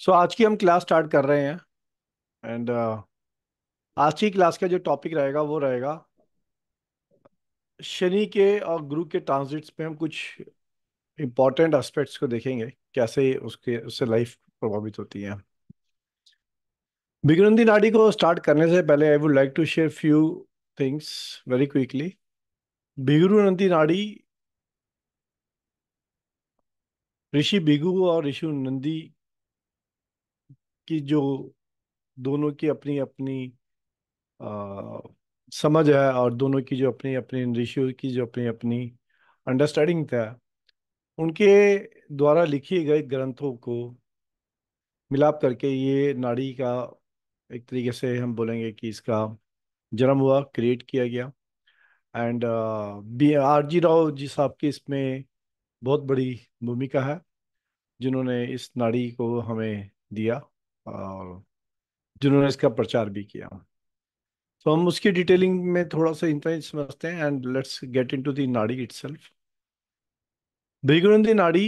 सो so, आज की हम क्लास स्टार्ट कर रहे हैं एंड uh, आज की क्लास का जो टॉपिक रहेगा वो रहेगा शनि के और गुरु के ट्रांजिट्स में हम कुछ इम्पॉर्टेंट एस्पेक्ट्स को देखेंगे कैसे उसके उससे लाइफ प्रभावित होती है बिगनंदी नाडी को स्टार्ट करने से पहले I would like to share few things very quickly भिगुरु नंदी नाड़ी ऋषि भिगु और ऋषि नंदी कि जो दोनों की अपनी अपनी आ, समझ है और दोनों की जो अपनी अपनी ऋषियों की जो अपनी अपनी अंडरस्टैंडिंग था उनके द्वारा लिखे गए ग्रंथों को मिलाप करके ये नाड़ी का एक तरीके से हम बोलेंगे कि इसका जन्म हुआ क्रिएट किया गया and B R G Rao ji साहब की इसमें बहुत बड़ी भूमिका है जिन्होंने इस नाड़ी को हमें दिया जिन्होंने इसका प्रचार भी किया तो so, हम उसकी डिटेलिंग में थोड़ा सा इतना ही समझते हैं and let's get in into दाड़ी नाड़ी इट सेल्फ भ्रिगुनंदी नाड़ी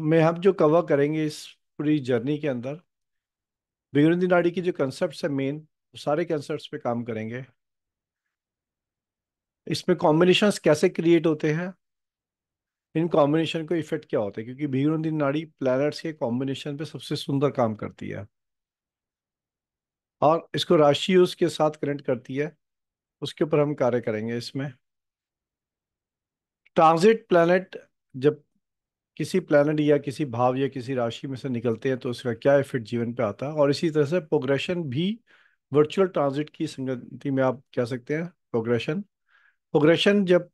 में हम जो कवर करेंगे इस पूरी जर्नी के अंदर भ्रिगुनंदी नाड़ी की जो कंसेप्ट है मेन सारे कंसेप्ट पे काम करेंगे इसमें कॉम्बिनेशन कैसे क्रिएट होते हैं इन कॉम्बिनेशन का इफेक्ट क्या होता है क्योंकि दिन नाड़ी प्लैनेट्स के कॉम्बिनेशन पे सबसे सुंदर काम करती है और इसको राशि उसके साथ कनेक्ट करती है उसके ऊपर हम कार्य करेंगे इसमें ट्रांजिट प्लैनेट जब किसी प्लैनेट या किसी भाव या किसी राशि में से निकलते हैं तो उसका क्या इफेक्ट जीवन पे आता है और इसी तरह से प्रोग्रेशन भी वर्चुअल ट्रांजिट की संगति में आप कह सकते हैं प्रोग्रेशन प्रोग्रेशन जब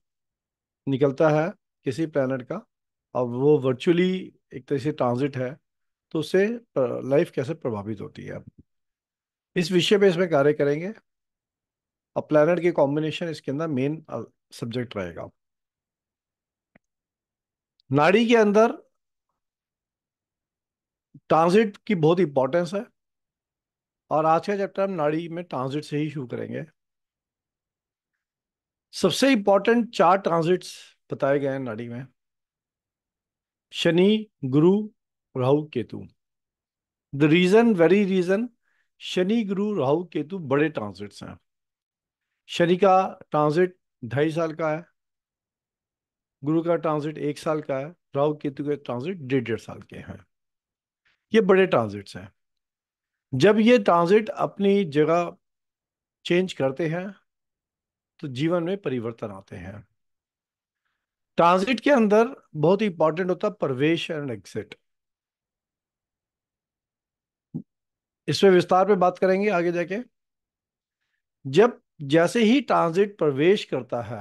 निकलता है किसी प्लानट का अब वो वर्चुअली एक तरह से ट्रांजिट है तो उससे लाइफ कैसे प्रभावित होती है इस विषय पे इसमें कार्य करेंगे अब प्लानट के कॉम्बिनेशन इसके अंदर मेन सब्जेक्ट रहेगा नाड़ी के अंदर ट्रांजिट की बहुत इंपॉर्टेंस है और आज का चैप्टर हम नाड़ी में ट्रांजिट से ही शुरू करेंगे सबसे इंपॉर्टेंट चार ट्रांजिट्स बताए गए हैं नाड़ी में Shani Guru Rahu Ketu the reason very reason Shani Guru Rahu Ketu बड़े ट्रांसिट्स हैं शनि का ट्रांजिट ढाई साल का है गुरु का ट्रांसिट एक साल का है राहु केतु के ट्रांजिट डेढ़ डेढ़ साल के हैं ये बड़े ट्रांजिट्स हैं जब ये ट्रांजिट अपनी जगह चेंज करते हैं तो जीवन में परिवर्तन आते हैं ट्रांजिट के अंदर बहुत इंपॉर्टेंट होता है प्रवेश एंड एग्जिट इसमें विस्तार पे बात करेंगे आगे जाके जब जैसे ही ट्रांजिट प्रवेश करता है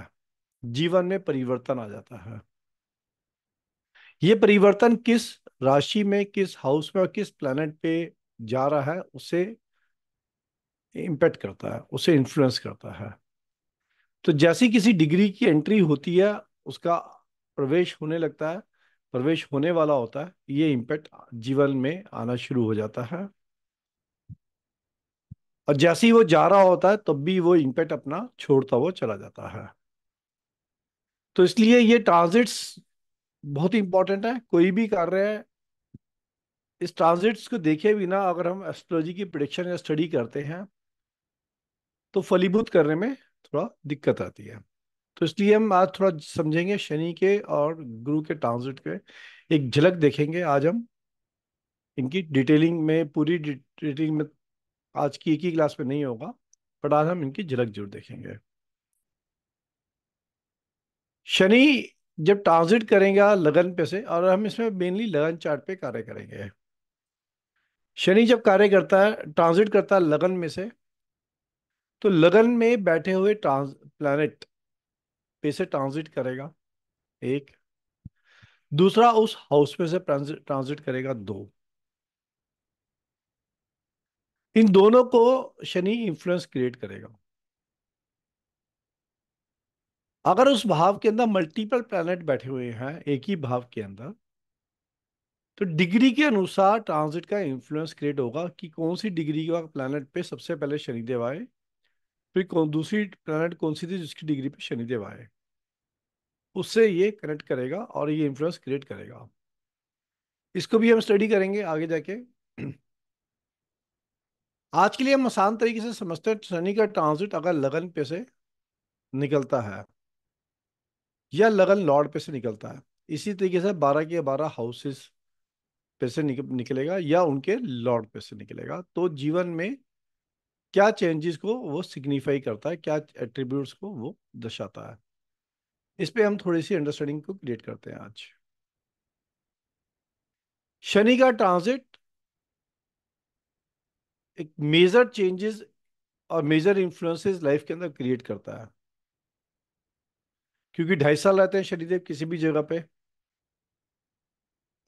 जीवन में परिवर्तन आ जाता है यह परिवर्तन किस राशि में किस हाउस में और किस प्लेनेट पे जा रहा है उसे इंपैक्ट करता है उसे इन्फ्लुएंस करता है तो जैसी किसी डिग्री की एंट्री होती है उसका प्रवेश होने लगता है प्रवेश होने वाला होता है ये इम्पैक्ट जीवन में आना शुरू हो जाता है और जैसे ही वो जा रहा होता है तब भी वो इम्पैक्ट अपना छोड़ता हुआ चला जाता है तो इसलिए ये ट्रांजिट्स बहुत ही इंपॉर्टेंट है कोई भी कर रहे हैं इस ट्रांजिट्स को देखे बिना अगर हम एस्ट्रोलॉजी की प्रडिक्शन या स्टडी करते हैं तो फलीभूत करने में थोड़ा दिक्कत आती है तो इसलिए हम आज थोड़ा समझेंगे शनि के और गुरु के ट्रांजिट के एक झलक देखेंगे आज हम इनकी डिटेलिंग में पूरी डिटेलिंग में आज की एक ही क्लास में नहीं होगा बट आज हम इनकी झलक जरूर देखेंगे शनि जब ट्रांजिट करेंगे लगन पे से और हम इसमें मेनली लगन चार्ट पे कार्य करेंगे शनि जब कार्य करता है ट्रांजिट करता है लगन में से तो लगन में बैठे हुए ट्रांस प्लानिट पे से ट्रांजिट करेगा एक दूसरा उस हाउस पे से ट्रांजिट करेगा दो इन दोनों को शनि इंफ्लुएंस क्रिएट करेगा अगर उस भाव के अंदर मल्टीपल प्लैनेट बैठे हुए हैं एक ही भाव के अंदर तो डिग्री के अनुसार ट्रांजिट का इन्फ्लुएंस क्रिएट होगा कि कौन सी डिग्री का प्लैनेट पे सबसे पहले शनिदेव आए फिर कौन दूसरी प्लानट कौन सी थी जिसकी डिग्री पे शनिदेव आए उससे ये कनेक्ट करेगा और ये इन्फ्लुएंस क्रिएट करेगा इसको भी हम स्टडी करेंगे आगे जाके आज के लिए हम आसान तरीके से समझते हैं शनि का ट्रांसिट अगर लगन पे से निकलता है या लगन लॉर्ड पे से निकलता है इसी तरीके से बारह के बारह हाउसेस पे से निकलेगा या उनके लॉर्ड पे से निकलेगा तो जीवन में क्या चेंजेस को वो सिग्निफाई करता है क्या एट्रीब्यूट्स को वो दर्शाता है इस पे हम थोड़ी सी अंडरस्टैंडिंग को क्रिएट करते हैं आज शनि का ट्रांसिट एक मेजर चेंजेस और मेजर इन्फ्लुएंसेस लाइफ के अंदर क्रिएट करता है क्योंकि ढाई साल रहते हैं शनिदेव किसी भी जगह पे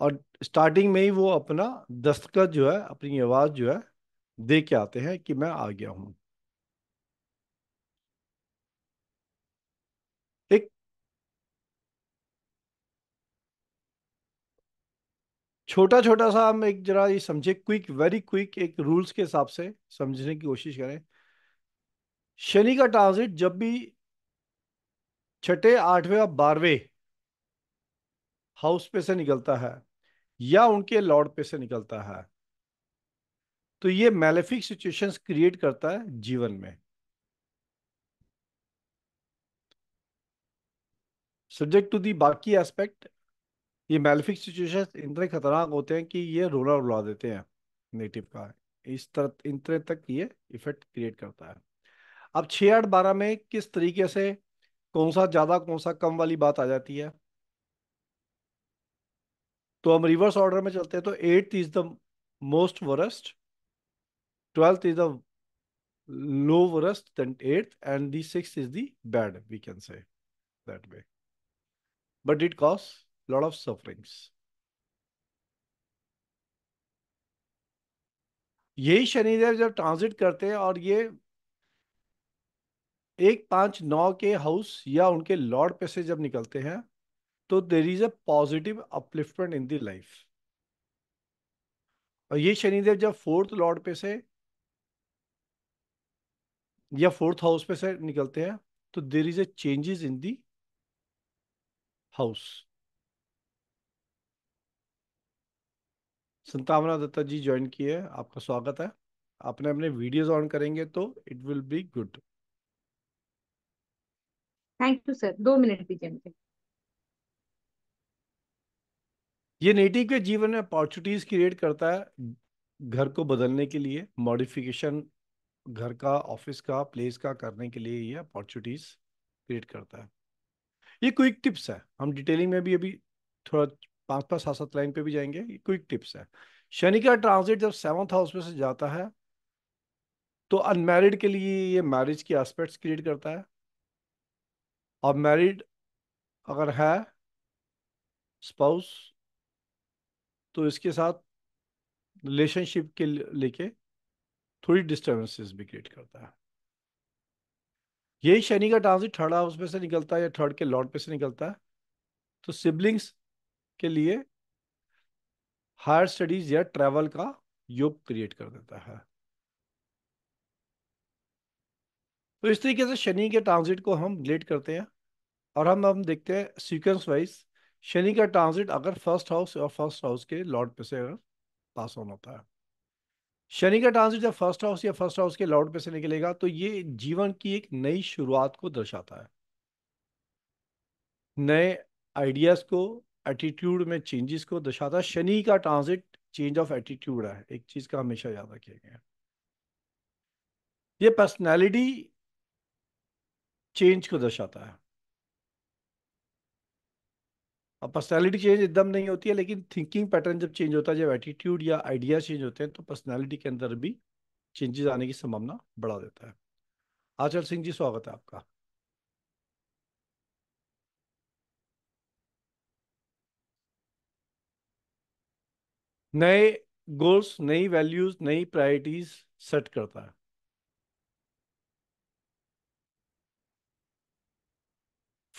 और स्टार्टिंग में ही वो अपना दस्तखत जो है अपनी आवाज़ जो है दे के आते हैं कि मैं आ गया हूं एक छोटा छोटा सा हम एक जरा ये समझे क्विक वेरी क्विक एक रूल्स के हिसाब से समझने की कोशिश करें शनि का ट्रांसिट जब भी छठे आठवें या बारहवें हाउस पे से निकलता है या उनके लॉर्ड पे से निकलता है तो ये मैलेफिक सिचुएशंस क्रिएट करता है जीवन में सब्जेक्ट टू दी बाकी एस्पेक्ट ये मेलेफिक सिचुएशन इतने खतरनाक होते हैं कि ये रोला रुला देते हैं नेटिव का इस तरह इतने तक ये इफेक्ट क्रिएट करता है अब छः आठ बारह में किस तरीके से कौन सा ज़्यादा कौन सा कम वाली बात आ जाती है तो हम रिवर्स ऑर्डर में चलते हैं तो it is the most worst 12th is the lowest than 8th, and the 6th is the bad, we can say that way. But it causes a lot of sufferings. यही शनिदेव जब transit करते हैं और ये एक पांच नौ के हाउस या उनके लॉर्ड पे से जब निकलते हैं तो there is a positive upliftment in the life और ये शनिदेव जब फोर्थ लॉर्ड पे से या फोर्थ हाउस पे से निकलते हैं तो there is a changes in the house Santwana Datta ji join किए आपका स्वागत है आपने अपने वीडियोस ऑन करेंगे तो it will be good thank you sir दो मिनट दीजिए ये नेटिव के जीवन में अपॉर्चुनिटीज क्रिएट करता है घर को बदलने के लिए मॉडिफिकेशन घर का ऑफिस का प्लेस का करने के लिए ये अपॉर्चुनिटीज क्रिएट करता है ये क्विक टिप्स है हम डिटेलिंग में भी अभी थोड़ा पाँच पाँच सात सात लाइन पे भी जाएंगे ये क्विक टिप्स है शनि का ट्रांसिट जब सेवंथ हाउस में से जाता है तो अनमेरिड के लिए ये मैरिज के एस्पेक्ट्स क्रिएट करता है और मैरिड अगर है स्पाउस तो इसके साथ रिलेशनशिप के लेके थोड़ी डिस्टर्बेंसेस भी क्रिएट करता है यही शनि का ट्रांसिट थर्ड हाउस में से निकलता है या थर्ड के लॉर्ड पे से निकलता है तो सिबलिंग्स के लिए हायर स्टडीज या ट्रैवल का योग क्रिएट कर देता है तो इस तरीके से शनि के ट्रांजिट को हम रिलेट करते हैं और हम हम देखते हैं सीक्वेंस वाइज शनि का ट्रांसिट अगर फर्स्ट हाउस और फर्स्ट हाउस के लॉर्ड पे से अगर पास ऑन होता है शनि का ट्रांसिट जब फर्स्ट हाउस या फर्स्ट हाउस के लॉर्ड पे से निकलेगा तो ये जीवन की एक नई शुरुआत को दर्शाता है नए आइडियाज को एटीट्यूड में चेंजेस को दर्शाता है शनि का ट्रांसिट चेंज ऑफ एटीट्यूड है एक चीज का हमेशा याद रखिए गया ये पर्सनैलिटी चेंज को दर्शाता है अब पर्सनैलिटी चेंज एकदम नहीं होती है लेकिन थिंकिंग पैटर्न जब चेंज होता है जब एटीट्यूड या आइडिया चेंज होते हैं तो पर्सनैलिटी के अंदर भी चेंजेस आने की संभावना बढ़ा देता है आचल सिंह जी स्वागत है आपका नए गोल्स नई वैल्यूज नई प्रायोरिटीज सेट करता है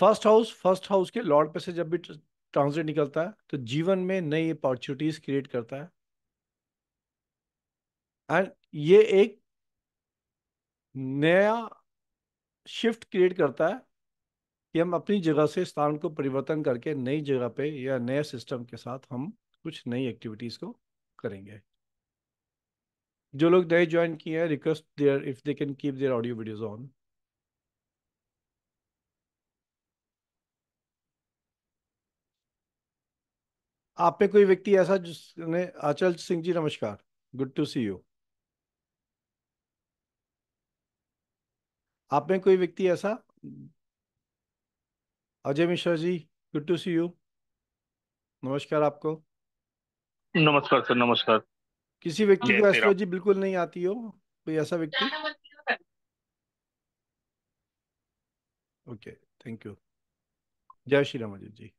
फर्स्ट हाउस फर्स्ट हाउस के लॉर्ड पे से जब भी ट्रांसलेट निकलता है तो जीवन में नई अपॉर्चुनिटीज क्रिएट करता है एंड ये एक नया शिफ्ट क्रिएट करता है कि हम अपनी जगह से स्थान को परिवर्तन करके नई जगह पे या नए सिस्टम के साथ हम कुछ नई एक्टिविटीज़ को करेंगे जो लोग नए ज्वाइन किए हैं request their if they can keep their audio videos on आप पे कोई व्यक्ति ऐसा जिसने आचल सिंह जी नमस्कार गुड टू सी यू आप में कोई व्यक्ति ऐसा Ajay Mishra ji good to see you नमस्कार आपको नमस्कार सर नमस्कार किसी व्यक्ति को एस्ट्रोलॉजी बिल्कुल नहीं आती हो कोई ऐसा व्यक्ति ओके थैंक यू जय श्री राम जी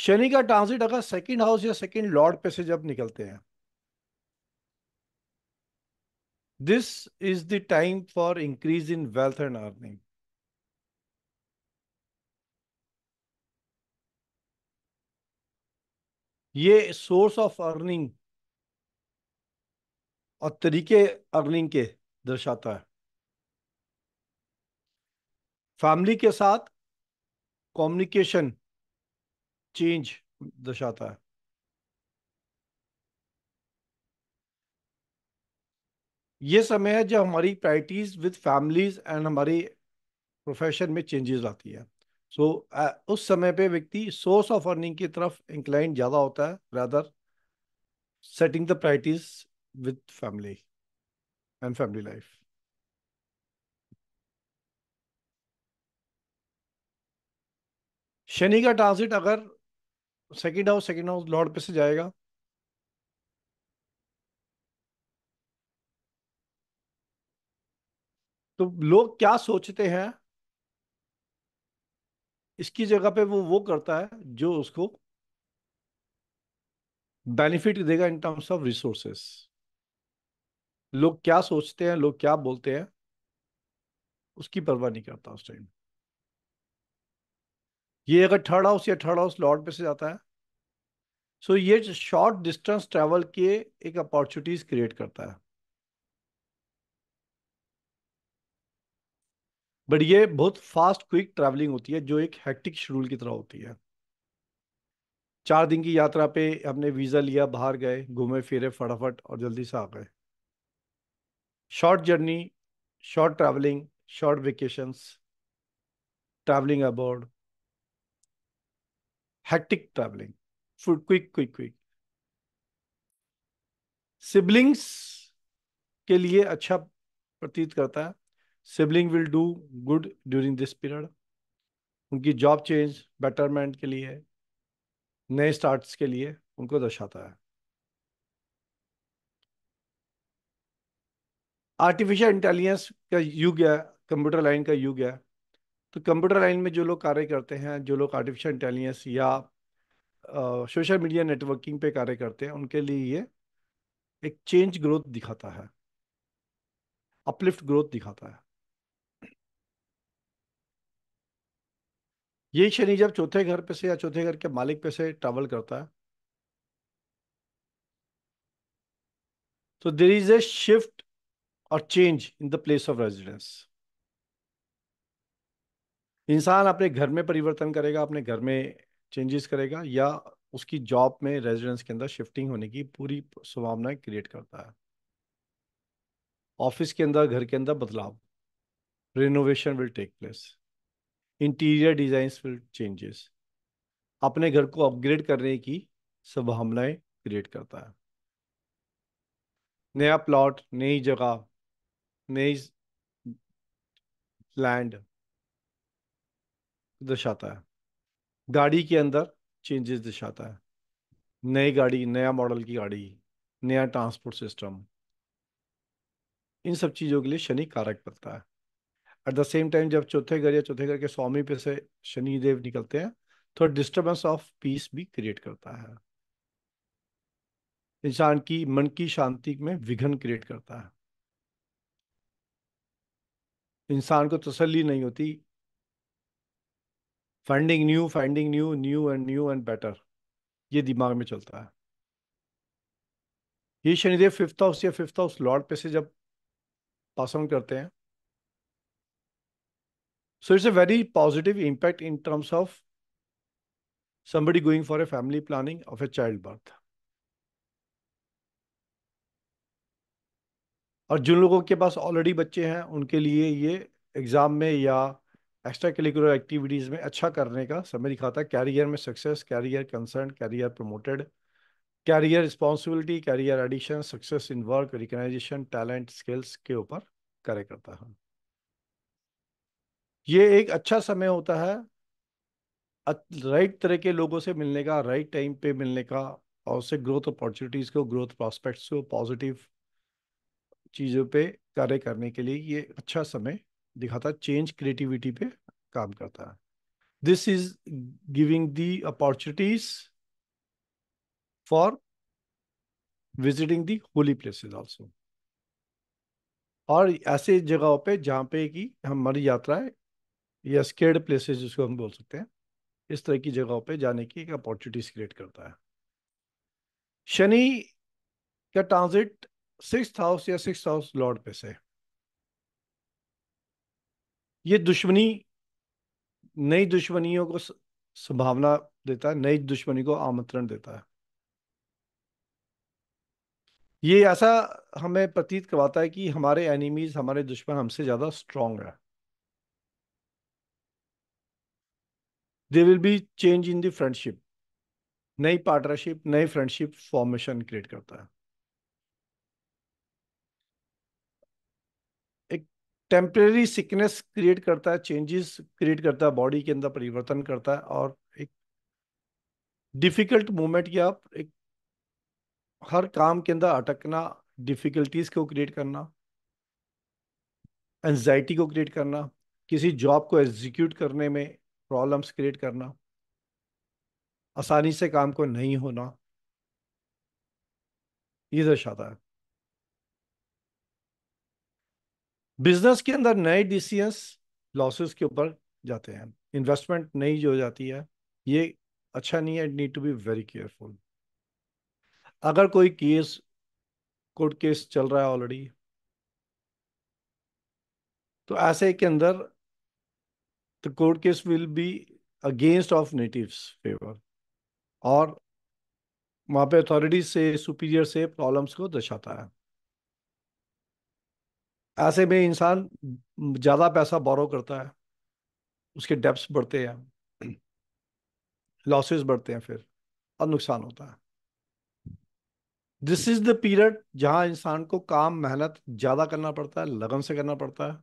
शनि का ट्रांसिट अगर सेकंड हाउस या सेकंड लॉर्ड पे से जब निकलते हैं this is the time for increase in wealth and earning ये सोर्स ऑफ अर्निंग और तरीके अर्निंग के दर्शाता है फैमिली के साथ कम्युनिकेशन चेंज दर्शाता है ये समय है जब हमारी प्रायरिटीज विद फैमिलीज एंड हमारी प्रोफेशन में चेंजेस आती है सो so, उस समय पे व्यक्ति सोर्स ऑफ अर्निंग की तरफ इंक्लाइन ज़्यादा होता है rather setting the priorities with family and family life Shani का ट्रांसिट अगर second house second house lord पे से जाएगा तो लोग क्या सोचते हैं इसकी जगह पे वो वो करता है जो उसको बेनिफिट देगा इन टर्म्स ऑफ रिसोर्सेस लोग क्या सोचते हैं लोग क्या बोलते हैं उसकी परवाह नहीं करता उस टाइम ये अगर थर्ड हाउस या थर्ड हाउस लॉर्ड पे से जाता है सो so ये शॉर्ट डिस्टेंस ट्रेवल के एक अपॉर्चुनिटीज क्रिएट करता है बट ये बहुत फास्ट क्विक ट्रैवलिंग होती है जो एक हेक्टिक शेड्यूल की तरह होती है चार दिन की यात्रा पे हमने वीज़ा लिया बाहर गए घूमे फिरे फटाफट और जल्दी से आ गए short journey short travelling short vacations travelling about hectic travelling food quick quick quick siblings के लिए अच्छा प्रतीत करता है sibling will do good during this period उनकी जॉब चेंज बेटरमेंट के लिए नए स्टार्ट्स के लिए उनको दर्शाता है आर्टिफिशियल इंटेलिजेंस का युग है कंप्यूटर लाइन का युग है तो कंप्यूटर लाइन में जो लोग कार्य करते हैं जो लोग आर्टिफिशियल इंटेलिजेंस या सोशल मीडिया नेटवर्किंग पे कार्य करते हैं उनके लिए ये एक चेंज ग्रोथ दिखाता है अपलिफ्ट ग्रोथ दिखाता है ये शनि जब चौथे घर पे से या चौथे घर के मालिक पे से ट्रैवल करता है तो देर इज ए शिफ्ट और change in the place of residence इंसान अपने घर में परिवर्तन करेगा अपने घर में चेंजेस करेगा या उसकी जॉब में रेजिडेंस के अंदर शिफ्टिंग होने की पूरी संभावना क्रिएट करता है ऑफिस के अंदर घर के अंदर बदलाव renovation will take place interior design will changes अपने घर को अपग्रेड करने की संभावनाएं क्रिएट करता है नया प्लॉट नई जगह नई लैंड दर्शाता है गाड़ी के अंदर चेंजेस दर्शाता है नई गाड़ी नया मॉडल की गाड़ी नया ट्रांसपोर्ट सिस्टम इन सब चीज़ों के लिए शनि कारक बनता है एट द सेम टाइम जब चौथे घर या चौथे घर के स्वामी पे से शनिदेव निकलते हैं तो डिस्टर्बेंस ऑफ पीस भी क्रिएट करता है इंसान की मन की शांति में विघन क्रिएट करता है इंसान को तसल्ली नहीं होती finding new finding new new and new and better ये दिमाग में चलता है ये शनिदेव फिफ्थ हाउस या फिफ्थ हाउस लॉर्ड पे से जब पास ऑन करते हैं so it's a very positive impact in terms of somebody going for a family planning of a child birth और जिन लोगों के पास ऑलरेडी बच्चे हैं उनके लिए ये एग्ज़ाम में या एक्स्ट्रा करिकुलर एक्टिविटीज़ में अच्छा करने का समय दिखाता है कैरियर में success career concern career promoted career responsibility career addition success in work recognition talent skills के ऊपर कार्य करता है ये एक अच्छा समय होता है राइट तरह के लोगों से मिलने का राइट टाइम पे मिलने का और उससे ग्रोथ अपॉर्चुनिटीज़ को ग्रोथ प्रॉस्पेक्ट्स को पॉजिटिव चीज़ों पे कार्य करने के लिए ये अच्छा समय दिखाता है चेंज क्रिएटिविटी पे काम करता है this is giving the opportunities for visiting the holy places also और ऐसे जगहों पे जहाँ पे कि हमारी यात्राएं या स्केर्ड प्लेसेस जिसको हम बोल सकते हैं इस तरह की जगहों पे जाने की एक अपॉर्चुनिटीज क्रिएट करता है शनि का ट्रांजिट सिक्स हाउस या सिक्स हाउस लॉर्ड पे से ये दुश्मनी नई दुश्मनियों को संभावना देता है नई दुश्मनी को आमंत्रण देता है ये ऐसा हमें प्रतीत करवाता है कि हमारे एनिमीज हमारे दुश्मन हमसे ज्यादा स्ट्रांग है they will be change in the friendship नई पार्टनरशिप नई फ्रेंडशिप फॉर्मेशन क्रिएट करता है टेम्परेरी सिकनेस क्रिएट करता है चेंजेस क्रिएट करता है बॉडी के अंदर परिवर्तन करता है और एक डिफिकल्ट मोमेंट या एक हर काम के अंदर अटकना डिफिकल्टीज को क्रिएट करना एनजाइटी को क्रिएट करना किसी जॉब को एग्जीक्यूट करने में प्रॉब्लम्स क्रिएट करना आसानी से काम को नहीं होना ये दर्शाता है बिजनेस के अंदर नए डिसीजंस लॉसेस के ऊपर जाते हैं इन्वेस्टमेंट नई जो जाती है ये अच्छा नहीं है need to be very careful अगर कोई केस कोर्ट केस चल रहा है ऑलरेडी तो ऐसे के अंदर the court case will be against of natives favour और वहाँ पे अथॉरिटी से सुपीरियर से प्रॉब्लम्स को दर्शाता है ऐसे में इंसान ज़्यादा पैसा बोरो करता है उसके डेप्स बढ़ते हैं लॉसेस बढ़ते हैं फिर और नुकसान होता है दिस इज़ द पीरियड जहाँ इंसान को काम मेहनत ज़्यादा करना पड़ता है लगन से करना पड़ता है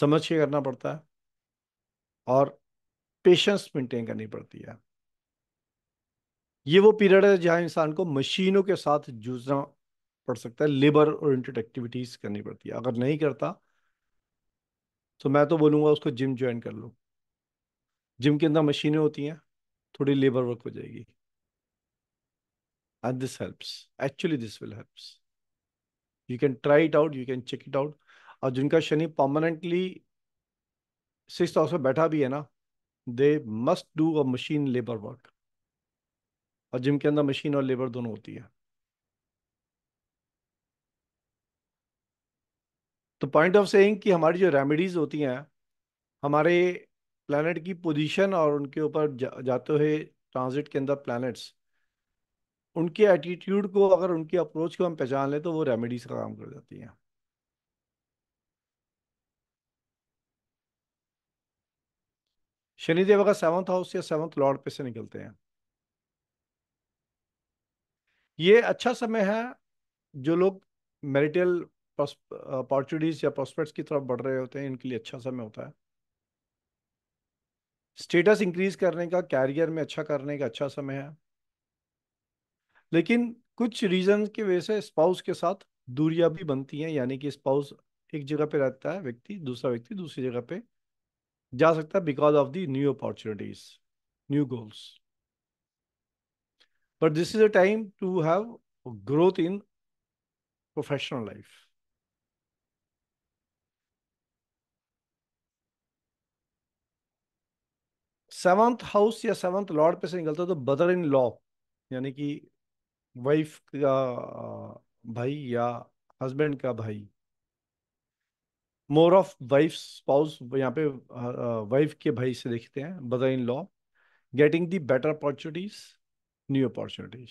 समझ के करना पड़ता है और पेशेंस मेंटेन करनी पड़ती है ये वो पीरियड है जहाँ इंसान को मशीनों के साथ जूझना पड़ सकता है लेबर ओरिएंटेड एक्टिविटीज करनी पड़ती है अगर नहीं करता तो मैं तो बोलूँगा उसको जिम ज्वाइन कर लो जिम के अंदर मशीनें होती हैं थोड़ी लेबर वर्क हो जाएगी and this helps actually this will helps you can try it out you can check it out और जिनका शनि पर्मानेंटली सिक्स हाउस में बैठा भी है ना they must do a machine labour work और जिम के अंदर मशीन और लेबर दोनों होती है तो पॉइंट ऑफ सेइंग कि हमारी जो रेमेडीज़ होती हैं हमारे प्लानट की पोजीशन और उनके ऊपर जा, जाते हुए ट्रांजिट के अंदर प्लानट्स उनके एटीट्यूड को अगर उनकी अप्रोच को हम पहचान लें तो वो रेमेडीज का काम कर जाती हैं शनिदेव अगर सेवंथ हाउस या सेवंथ लॉर्ड पे से निकलते हैं ये अच्छा समय है जो लोग मेरिटल अपॉर्चुनिटीज या प्रोस्पेक्ट्स की तरफ बढ़ रहे होते हैं इनके लिए अच्छा समय होता है स्टेटस इंक्रीज करने का कैरियर में अच्छा करने का अच्छा समय है लेकिन कुछ रीजन की वजह से स्पाउस के साथ दूरियां भी बनती हैं यानी कि स्पाउस एक जगह पे रहता है व्यक्ति दूसरा व्यक्ति दूसरी जगह पे जा सकता है because of the new opportunities new goals but this is a time to have growth in professional life seventh house या सेवंथ लॉर्ड पे से निकलता है तो ब्रदर इन लॉ यानी कि वाइफ का भाई या हस्बैंड का भाई मोर ऑफ वाइफ स्पाउस यहाँ पे वाइफ के भाई से देखते हैं brother in law getting the better opportunities new opportunities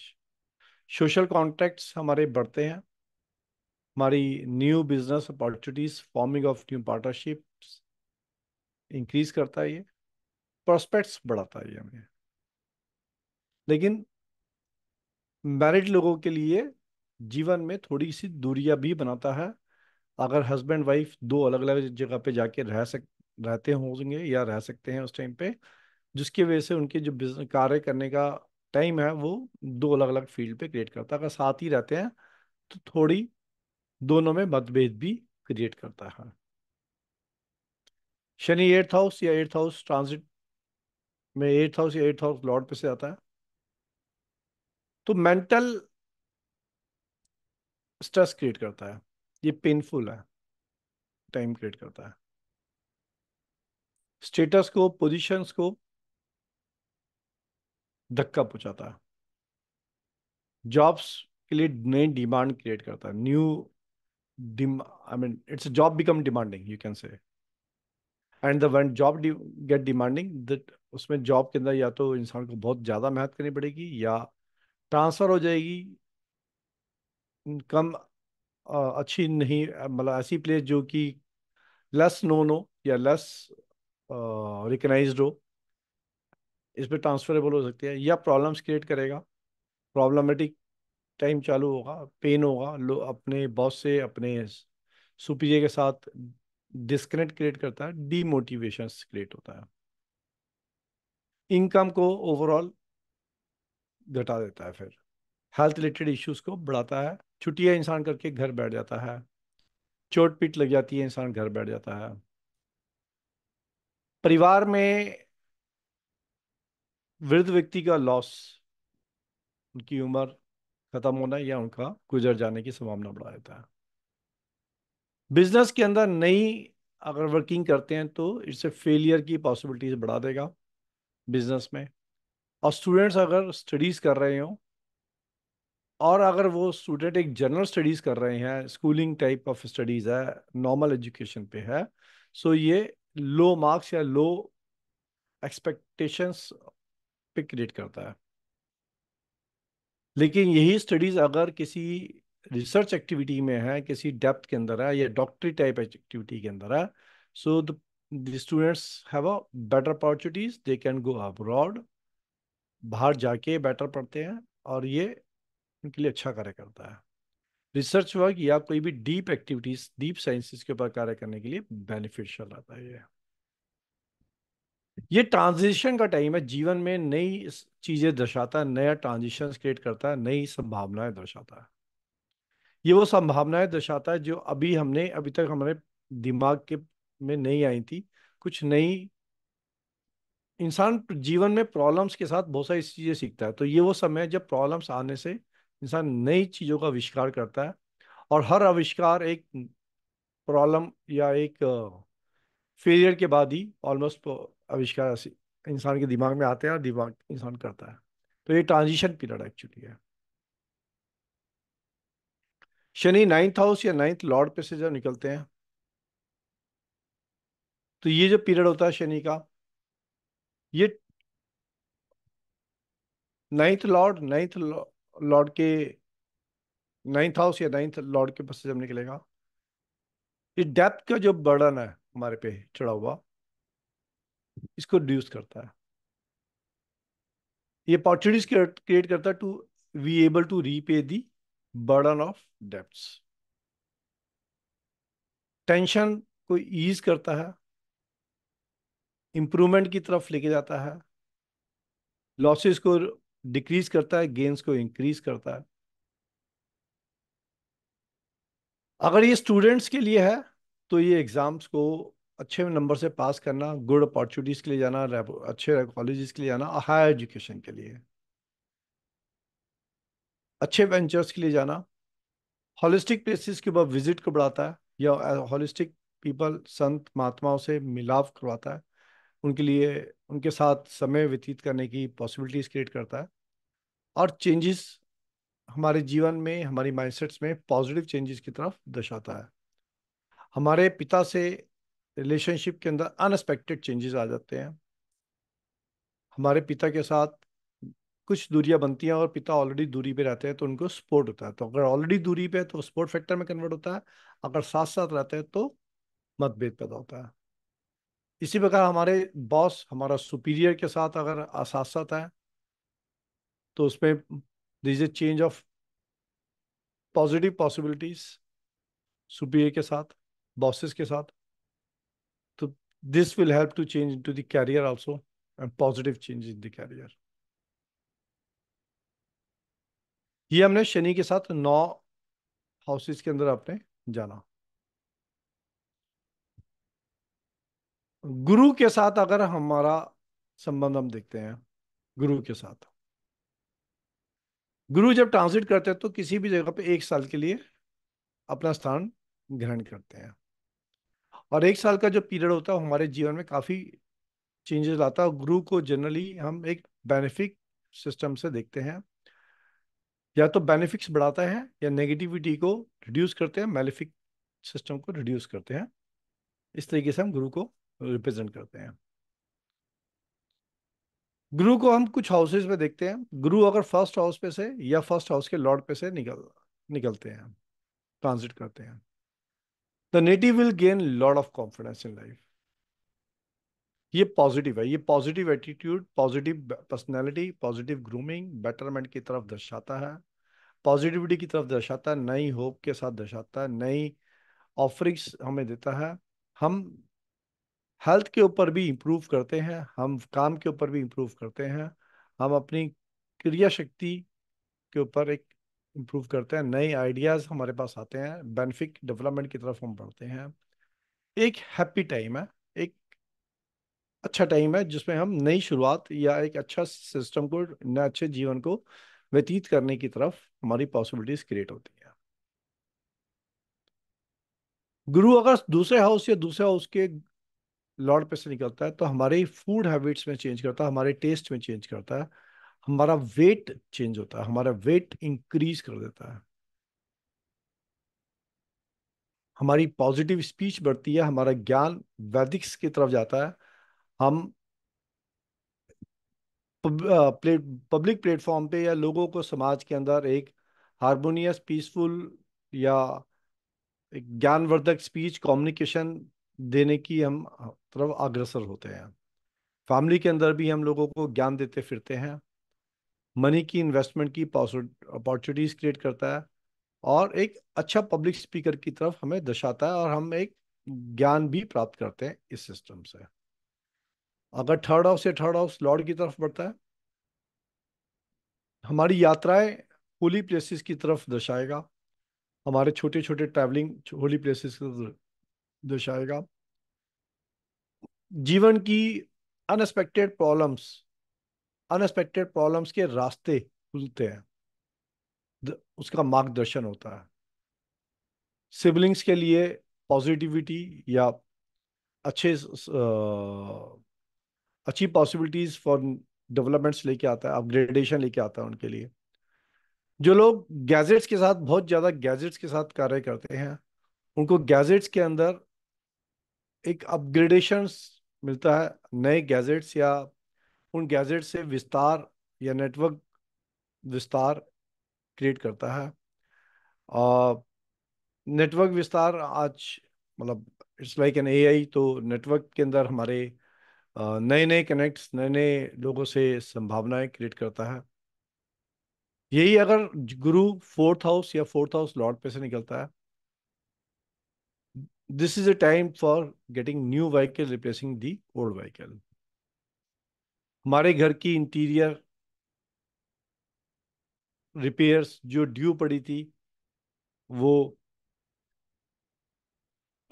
social contacts हमारे बढ़ते हैं हमारी new business opportunities forming of new partnership increase करता है ये प्रोस्पेक्ट्स बढ़ाता है ये हमें लेकिन मैरिड लोगों के लिए जीवन में थोड़ी सी दूरियां भी बनाता है अगर हस्बैंड वाइफ दो अलग अलग जगह पे जाके रह सक रहते होंगे या रह सकते हैं उस टाइम पे जिसकी वजह से उनके जो बिजनेस कार्य करने का टाइम है वो दो अलग अलग फील्ड पे क्रिएट करता है अगर साथ ही रहते हैं तो थोड़ी दोनों में मतभेद भी क्रिएट करता है शनि एट्थ हाउस या एट्थ हाउस ट्रांसिट में एट्थ हाउस या हाउस लॉर्ड पे से आता है तो मेंटल स्ट्रेस क्रिएट करता है ये पेनफुल है टाइम क्रिएट करता है स्टेटस को पोजीशंस को धक्का पहुंचाता है जॉब्स के लिए नई डिमांड क्रिएट करता है new dim I mean it's job become demanding you can say and the one job get demanding that उसमें जॉब के अंदर या तो इंसान को बहुत ज़्यादा मेहनत करनी पड़ेगी या ट्रांसफ़र हो जाएगी कम आ, अच्छी नहीं मतलब ऐसी प्लेस जो कि लेस नोन हो या लेस रिकनाइज हो इस पर ट्रांसफरेबल हो सकती है या प्रॉब्लम्स क्रिएट करेगा प्रॉब्लमेटिक टाइम चालू होगा पेन होगा लो अपने बॉस से अपने सुपीजे के साथ डिस्कनेक्ट क्रिएट करता है डीमोटिवेशन क्रिएट होता है इनकम को ओवरऑल घटा देता है फिर हेल्थ रिलेटेड इश्यूज को बढ़ाता है छुट्टियां इंसान करके घर बैठ जाता है चोट पीट लग जाती है इंसान घर बैठ जाता है परिवार में वृद्ध व्यक्ति का लॉस उनकी उम्र खत्म होना या उनका गुजर जाने की संभावना बढ़ा देता है बिजनेस के अंदर नई अगर वर्किंग करते हैं तो इससे फेलियर की पॉसिबिलिटीज बढ़ा देगा बिजनेस में और स्टूडेंट्स अगर स्टडीज़ कर रहे हों और अगर वो स्टूडेंट एक जनरल स्टडीज़ कर रहे हैं स्कूलिंग टाइप ऑफ स्टडीज़ है नॉर्मल एजुकेशन पे है सो ये लो मार्क्स या लो एक्सपेक्टेशंस पे क्रिएट करता है लेकिन यही स्टडीज़ अगर किसी रिसर्च एक्टिविटी में है किसी डेप्थ के अंदर है या डॉक्टरी टाइप एक्टिविटी के अंदर है so the students have a better opportunities they can go abroad बाहर जाके बेटर पढ़ते हैं और ये उनके लिए अच्छा कार्य करता है रिसर्च वर्क या कोई भी डीप एक्टिविटीज डीप साइंसेस के ऊपर कार्य करने के लिए बेनिफिशियल रहता है ये ये ट्रांजिशन का टाइम है जीवन में नई चीजें दर्शाता है नया ट्रांजिशन क्रिएट करता है नई संभावनाएं दर्शाता है ये वो संभावनाएं दर्शाता है जो अभी हमने अभी तक हमारे दिमाग के में नहीं आई थी कुछ नई इंसान जीवन में प्रॉब्लम्स के साथ बहुत सारी चीज़ें सीखता है तो ये वो समय है जब प्रॉब्लम्स आने से इंसान नई चीज़ों का आविष्कार करता है और हर आविष्कार एक प्रॉब्लम या एक फेलियर के बाद ही ऑलमोस्ट आविष्कार इंसान के दिमाग में आते हैं और दिमाग इंसान करता है तो ये ट्रांजिशन पीरियड एक्चुअली है शनि नाइन्थ हाउस या नाइन्थ लॉर्ड पे से जब निकलते हैं तो ये जो पीरियड होता है शनि का ये नाइन्थ लॉर्ड नाइन्थ लॉर्ड के नाइन्थ हाउस या नाइन्थ लॉर्ड के पास से जब निकलेगा ये डेप्थ का जो बर्डन है हमारे पे चढ़ा हुआ इसको रिड्यूस करता है ये अपॉर्चुनिटीज क्रिएट करता है to we able to repay the burden of debts tension को ईज करता है इंप्रूवमेंट की तरफ लेके जाता है लॉसेस को डिक्रीज करता है गेंस को इंक्रीज करता है अगर ये स्टूडेंट्स के लिए है तो ये एग्ज़ाम्स को अच्छे नंबर से पास करना गुड अपॉर्चुनिटीज़ के लिए जाना अच्छे कॉलेजेस के लिए जाना हायर एजुकेशन के लिए अच्छे वेंचर्स के लिए जाना हॉलिस्टिक प्लेसेस के ऊपर विजिट को बढ़ाता है या हॉलिस्टिक पीपल संत महात्माओं से मिलाप करवाता है उनके लिए उनके साथ समय व्यतीत करने की पॉसिबिलिटीज क्रिएट करता है और चेंजेस हमारे जीवन में हमारी माइंडसेट्स में पॉजिटिव चेंजेस की तरफ दर्शाता है हमारे पिता से रिलेशनशिप के अंदर अनएक्सपेक्टेड चेंजेस आ जाते हैं हमारे पिता के साथ कुछ दूरियां बनती हैं और पिता ऑलरेडी दूरी पे रहते हैं तो उनको सपोर्ट होता है तो अगर ऑलरेडी दूरी पे है तो सपोर्ट फैक्टर में कन्वर्ट होता है अगर साथ साथ रहते हैं तो मतभेद पैदा होता है इसी प्रकार हमारे बॉस हमारा सुपीरियर के साथ अगर साथ साथ है तो उसमें these a change of positive possibilities superior के साथ बॉसेस के साथ तो this will help to change in the career also and positive change in the career ये हमने शनि के साथ नौ हाउसेस के अंदर आपने जाना गुरु के साथ अगर हमारा संबंध हम देखते हैं गुरु के साथ गुरु जब ट्रांसिट करते हैं तो किसी भी जगह पे एक साल के लिए अपना स्थान ग्रहण करते हैं और एक साल का जो पीरियड होता है हमारे जीवन में काफ़ी चेंजेस लाता है गुरु को जनरली हम एक बेनिफिक सिस्टम से देखते हैं या तो बेनिफिट्स बढ़ाता है या नेगेटिविटी को रिड्यूस करते हैं मेलिफिक सिस्टम को रिड्यूस करते हैं इस तरीके से हम गुरु को रिप्रेजेंट करते हैं गुरु को हम कुछ हाउसेज में देखते हैं गुरु अगर फर्स्ट हाउस पे से या फर्स्ट हाउस के लॉर्ड पे से निकल निकलते हैं ट्रांजिट करते हैं the native will gain lord of confidence in life ये पॉजिटिव है ये positive attitude positive personality positive grooming betterment की तरफ दर्शाता है पॉजिटिविटी की तरफ दर्शाता है नई होप के साथ दर्शाता है नई ऑफरिंग्स हमें देता है हम हेल्थ के ऊपर भी इम्प्रूव करते हैं हम काम के ऊपर भी इम्प्रूव करते हैं हम अपनी क्रिया शक्ति के ऊपर एक इम्प्रूव करते हैं नए आइडियाज़ हमारे पास आते हैं बेनिफिक डेवलपमेंट की तरफ हम बढ़ते हैं एक हैप्पी टाइम है एक अच्छा टाइम है जिसमें हम नई शुरुआत या एक अच्छा सिस्टम को नए अच्छे जीवन को व्यतीत करने की तरफ हमारी पॉसिबिलिटीज क्रिएट होती है गुरु अगर दूसरे हाउस या दूसरे हाउस के लॉर्ड पे से निकलता है तो हमारे फूड हैबिट्स में चेंज करता है हमारे टेस्ट में चेंज करता है हमारा वेट चेंज होता है हमारा वेट इंक्रीज कर देता है हमारी पॉजिटिव स्पीच बढ़ती है हमारा ज्ञान वैदिक्स की तरफ जाता है हम प्लेट पब्लिक प्लेटफॉर्म पे या लोगों को समाज के अंदर एक हारमोनियस पीसफुल या ज्ञानवर्धक स्पीच कम्युनिकेशन देने की हम तरफ अग्रसर होते हैं फैमिली के अंदर भी हम लोगों को ज्ञान देते फिरते हैं मनी की इन्वेस्टमेंट की अपॉर्चुनिटीज क्रिएट करता है और एक अच्छा पब्लिक स्पीकर की तरफ हमें दर्शाता है और हम एक ज्ञान भी प्राप्त करते हैं इस सिस्टम से अगर थर्ड हाउस या थर्ड हाउस लॉर्ड की तरफ बढ़ता है हमारी यात्राएं होली प्लेसेस की तरफ दर्शाएगा हमारे छोटे छोटे ट्रैवलिंग होली प्लेसेस की तरफ दर्शाएगा जीवन की अनएक्सपेक्टेड प्रॉब्लम्स अनएक्सपेक्टेड प्रॉब्लम्स के रास्ते खुलते हैं उसका मार्गदर्शन होता है सिबलिंग्स के लिए पॉजिटिविटी या अच्छे आ, अच्छी पॉसिबिलिटीज फॉर डेवलपमेंट्स लेके आता है अपग्रेडेशन लेके आता है उनके लिए जो लोग गैजेट्स के साथ बहुत ज़्यादा गैजेट्स के साथ कार्य करते हैं उनको गैजेट्स के अंदर एक अपग्रेडेशन मिलता है नए गैजेट्स या उन गैजेट से विस्तार या नेटवर्क विस्तार क्रिएट करता है और नेटवर्क विस्तार आज मतलब इट्स लाइक एन एआई तो नेटवर्क के अंदर हमारे नए नए कनेक्ट्स नए नए लोगों से संभावनाएं क्रिएट करता है यही अगर गुरु फोर्थ हाउस या फोर्थ हाउस लॉर्ड पे से निकलता है this is a time for getting new vehicle replacing the old vehicle हमारे घर की इंटीरियर रिपेयर्स जो ड्यू पड़ी थी वो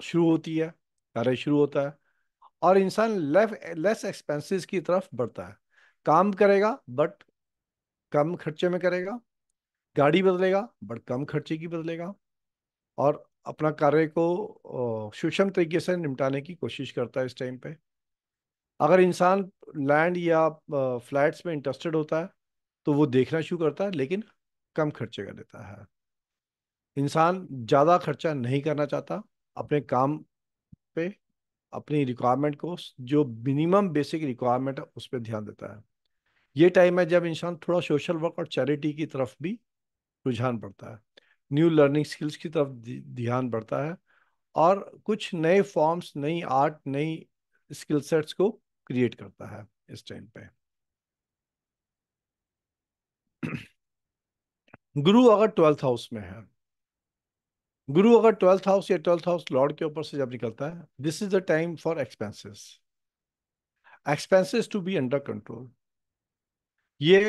शुरू होती है कार्य शुरू होता है और इंसान लेस एक्सपेंसेस की तरफ बढ़ता है काम करेगा बट कम खर्चे में करेगा गाड़ी बदलेगा बट कम खर्चे की बदलेगा और अपना कार्य को सूक्ष्म तरीके से निपटाने की कोशिश करता है इस टाइम पे अगर इंसान लैंड या फ्लैट्स में इंटरेस्टेड होता है तो वो देखना शुरू करता है लेकिन कम खर्चे कर देता है इंसान ज़्यादा खर्चा नहीं करना चाहता अपने काम पे अपनी रिक्वायरमेंट को जो मिनिमम बेसिक रिक्वायरमेंट है उस पर ध्यान देता है ये टाइम है जब इंसान थोड़ा सोशल वर्क और चैरिटी की तरफ भी रुझान बढ़ता है न्यू लर्निंग स्किल्स की तरफ ध्यान बढ़ता है और कुछ नए फॉर्म्स नई आर्ट नई स्किल सेट्स को क्रिएट करता है इस टाइम पे गुरु अगर ट्वेल्थ हाउस में है गुरु अगर ट्वेल्थ हाउस या ट्वेल्थ हाउस लॉर्ड के ऊपर से जब निकलता है this is the time for expenses expenses to be under control ये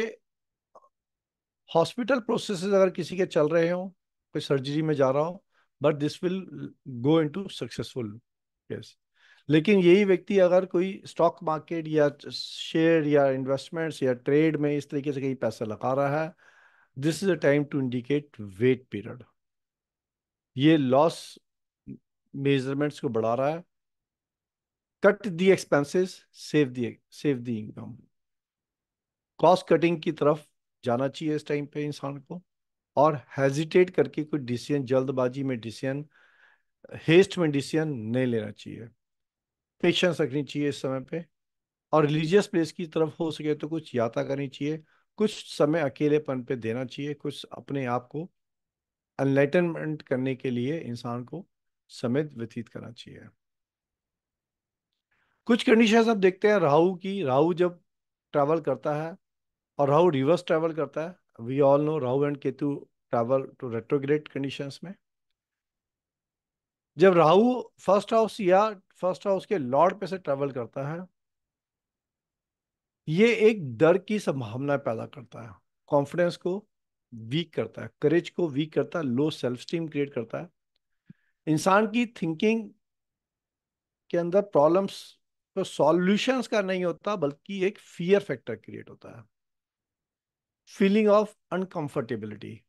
हॉस्पिटल प्रोसेस अगर किसी के चल रहे हो कोई सर्जरी में जा रहा हो but this will go into successful case लेकिन यही व्यक्ति अगर कोई स्टॉक मार्केट या शेयर या इन्वेस्टमेंट्स या ट्रेड में इस तरीके से कहीं पैसा लगा रहा है this is a time to indicate wait period ये लॉस मेजरमेंट्स को बढ़ा रहा है cut the expenses save the save the income cost cutting की तरफ जाना चाहिए इस टाइम पे इंसान को और हेजिटेट करके कोई डिसीजन जल्दबाजी में डिसीजन हेस्ट में डिसीजन नहीं लेना चाहिए पेशेंस रखनी चाहिए इस समय पे और रिलीजियस प्लेस की तरफ हो सके तो कुछ यात्रा करनी चाहिए कुछ समय अकेलेपन पे देना चाहिए कुछ अपने आप को अनलाइटनमेंट करने के लिए इंसान को समय व्यतीत करना चाहिए कुछ कंडीशन आप देखते हैं राहु की राहु जब ट्रैवल करता है और राहु रिवर्स ट्रैवल करता है we all know Rahu and Ketu travel to retrograde conditions में जब राहु फर्स्ट हाउस या फर्स्ट हाउस के लॉर्ड पे से ट्रैवल करता है ये एक डर की संभावना पैदा करता है कॉन्फिडेंस को वीक करता है करेज को वीक करता है लो सेल्फ स्टीम क्रिएट करता है इंसान की थिंकिंग के अंदर प्रॉब्लम्स को सॉल्यूशंस का नहीं होता बल्कि एक फियर फैक्टर क्रिएट होता है feeling of uncomfortability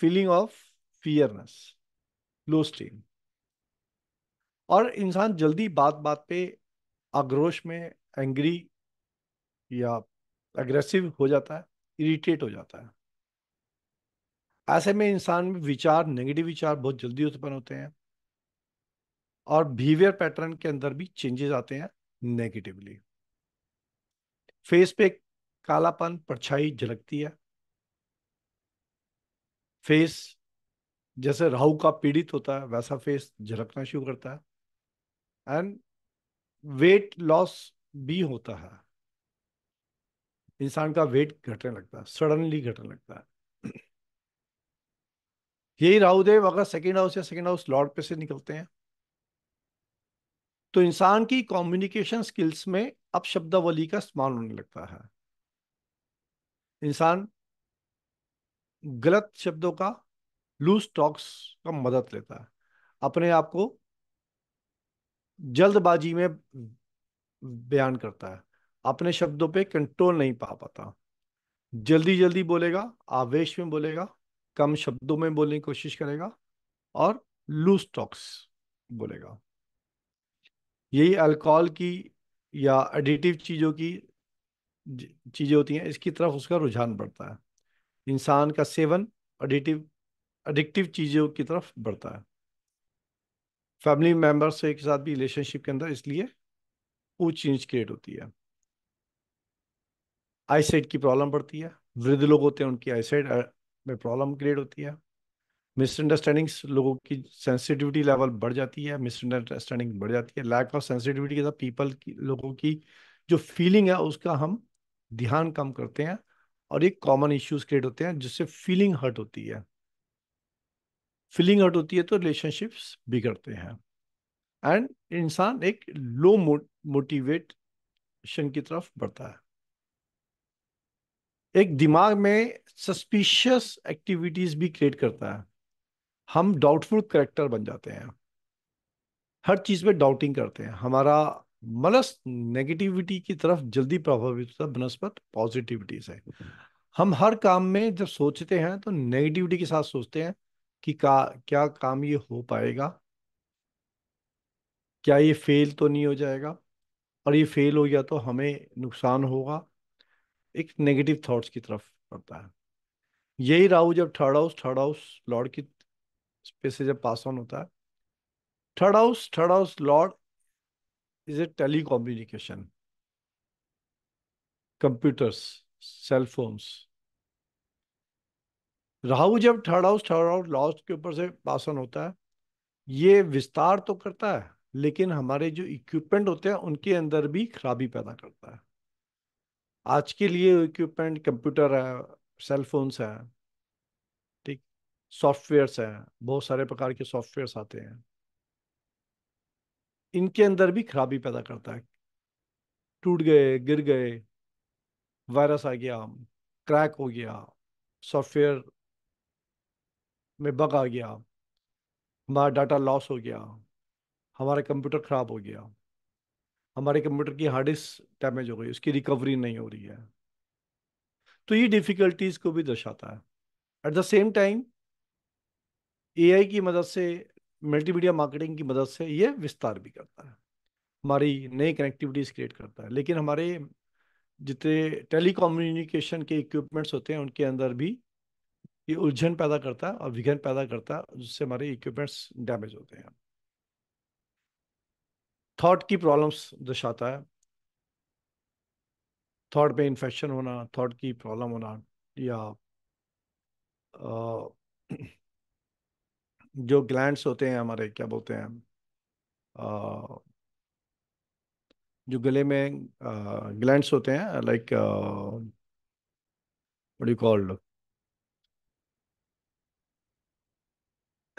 feeling of fearness low steam और इंसान जल्दी बात बात पे आग्रोश में एंग्री या अग्रेसिव हो जाता है इरिटेट हो जाता है ऐसे में इंसान में विचार नेगेटिव विचार बहुत जल्दी उत्पन्न होते हैं और बिहेवियर पैटर्न के अंदर भी चेंजेस आते हैं नेगेटिवली फेस पे कालापन परछाई झलकती है फेस जैसे राहु का पीड़ित होता है वैसा फेस झलकना शुरू करता है एंड वेट लॉस भी होता है इंसान का वेट घटने लगता है सडनली घटने लगता है यही राहुदेव अगर सेकेंड हाउस या सेकेंड हाउस लॉर्ड पे से निकलते हैं तो इंसान की कम्युनिकेशन स्किल्स में अब शब्दावली का इस्तेमाल होने लगता है इंसान गलत शब्दों का लूज टॉक्स का मदद लेता है अपने आप को जल्दबाजी में बयान करता है अपने शब्दों पे कंट्रोल नहीं पा पाता जल्दी जल्दी बोलेगा आवेश में बोलेगा कम शब्दों में बोलने की कोशिश करेगा और लूज टॉक्स बोलेगा यही अल्कोहल की या एडिटिव चीज़ों की चीज़ें होती हैं इसकी तरफ उसका रुझान बढ़ता है इंसान का सेवन एडिटिव एडिक्टिव चीज़ों की तरफ बढ़ता है फैमिली मेम्बर्स के साथ भी रिलेशनशिप के अंदर इसलिए वो चेंज क्रिएट होती है आईसाइट की प्रॉब्लम बढ़ती है वृद्ध लोग होते हैं उनकी आईसाइट में प्रॉब्लम क्रिएट होती है मिसअंडरस्टैंडिंग्स लोगों की सेंसिटिविटी लेवल बढ़ जाती है मिसअंडरस्टैंडिंग बढ़ जाती है लैक ऑफ सेंसिटिविटी के साथ पीपल की लोगों की जो फीलिंग है उसका हम ध्यान कम करते हैं और एक कॉमन इश्यूज क्रिएट होते हैं जिससे फीलिंग हर्ट होती है फीलिंग हर्ट होती है तो रिलेशनशिप्स बिगड़ते हैं एंड इंसान एक लो मोटिवेशन की तरफ बढ़ता है एक दिमाग में सस्पिशियस एक्टिविटीज भी क्रिएट करता है हम डाउटफुल करेक्टर बन जाते हैं हर चीज में डाउटिंग करते हैं हमारा मनस नेगेटिविटी की तरफ जल्दी प्रभावित होता है बनस्पत पॉजिटिविटी से हम हर काम में जब सोचते हैं तो नेगेटिविटी के साथ सोचते हैं कि का क्या काम ये हो पाएगा क्या ये फेल तो नहीं हो जाएगा और ये फेल हो गया तो हमें नुकसान होगा एक नेगेटिव थॉट्स की तरफ पड़ता है यही राहु जब third house third house lord की स्पेस से जब पास ऑन होता है third house third house lord is a telecommunication computers cellphones Rahu जब third house third house lost के ऊपर से पास ऑन होता है ये विस्तार तो करता है लेकिन हमारे जो इक्विपमेंट होते हैं उनके अंदर भी खराबी पैदा करता है आज के लिए इक्विपमेंट कंप्यूटर है सेल फोन्स हैं ठीक सॉफ्टवेयर्स हैं बहुत सारे प्रकार के सॉफ्टवेयर्स आते हैं इनके अंदर भी खराबी पैदा करता है टूट गए गिर गए वायरस आ गया क्रैक हो गया सॉफ्टवेयर में बग आ गया हमारा डाटा लॉस हो गया हमारा कंप्यूटर ख़राब हो गया हमारे कंप्यूटर की हार्ड डिस्क डैमेज हो गई उसकी रिकवरी नहीं हो रही है तो ये डिफ़िकल्टीज़ को भी दर्शाता है at the same time AI की मदद से मल्टीमीडिया मार्केटिंग की मदद से ये विस्तार भी करता है हमारी नई कनेक्टिविटीज़ क्रिएट करता है लेकिन हमारे जितने टेलीकम्युनिकेशन के इक्विपमेंट्स होते हैं उनके अंदर भी ये उलझन पैदा करता है और विघन पैदा करता है जिससे हमारे इक्विपमेंट्स डैमेज होते हैं थॉट की प्रॉब्लम्स दर्शाता है थॉट पे इन्फेक्शन होना थॉट की प्रॉब्लम होना या जो ग्लैंड्स होते हैं हमारे क्या बोलते हैं जो गले में ग्लैंड्स होते हैं like what you called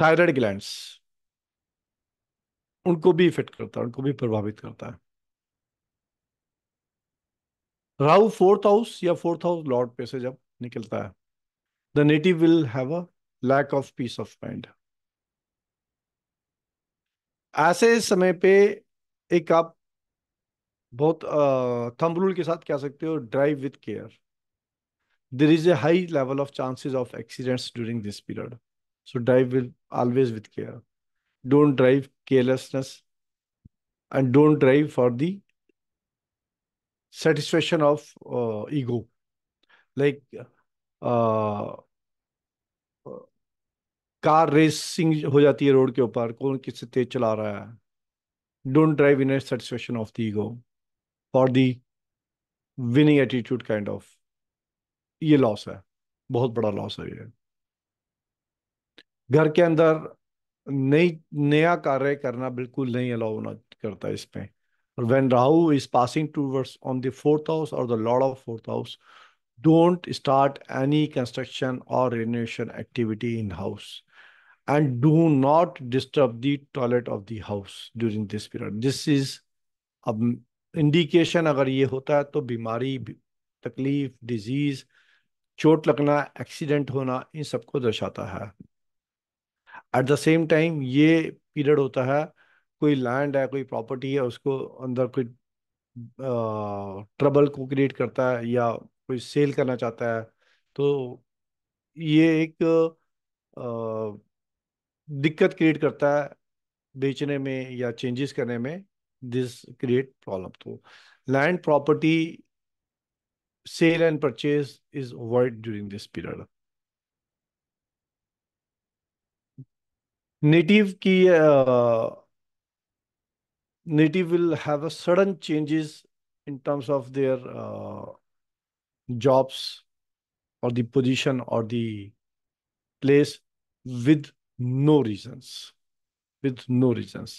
thyroid glands उनको भी इफेक्ट करता है उनको भी प्रभावित करता है राहु फोर्थ हाउस या फोर्थ हाउस लॉर्ड पे से जब निकलता है the native will have a lack of peace of mind ऐसे समय पे एक आप बहुत थंब रूल के साथ कह सकते हो drive with care there is a high level of chances of accidents during this period so drive will always with care don't drive carelessness, and don't drive for the satisfaction of uh, ego. Like uh, car racing हो जाती है road के ऊपर कौन किससे तेज चला रहा है don't drive in satisfaction of the ego for the winning attitude kind of ये लॉस है बहुत बड़ा लॉस है ये घर के अंदर नई नया कार्य करना बिल्कुल नहीं अलाउ होना करता इसमें और when Rahu is passing towards on the fourth house और the lord of fourth house don't start any construction और renovation activity in house and do not disturb the toilet of the house during this period this is अब indication अगर ये होता है तो बीमारी तकलीफ डिजीज चोट लगना एक्सीडेंट होना इन सबको दर्शाता है एट द सेम टाइम ये पीरियड होता है कोई लैंड है कोई प्रॉपर्टी है उसको अंदर कोई ट्रबल को क्रिएट करता है या कोई सेल करना चाहता है तो ये एक आ, दिक्कत क्रिएट करता है बेचने में या चेंजेस करने में दिस क्रिएट प्रॉब्लम तो land property sale and purchase is avoid during this period native की native will have a sudden changes in terms of their jobs और द पोजीशन और the place with no reasons with no reasons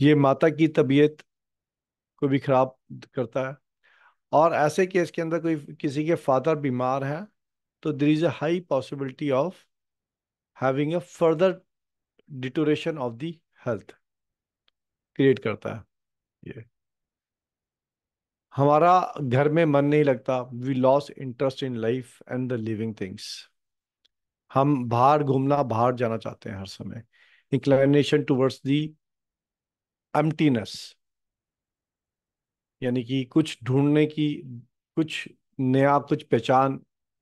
ये माता की तबीयत को भी खराब करता है और ऐसे केस के अंदर कोई किसी के फादर बीमार है तो there is a high possibility of having a further deterioration of the health create करता है ये हमारा घर में मन नहीं लगता we loss interest in life and the living things हम बाहर घूमना बाहर जाना चाहते हैं हर समय इंक्लाइनेशन टूवर्ड्स दी एम्टीनेस यानी कि कुछ ढूंढने की कुछ नया कुछ पहचान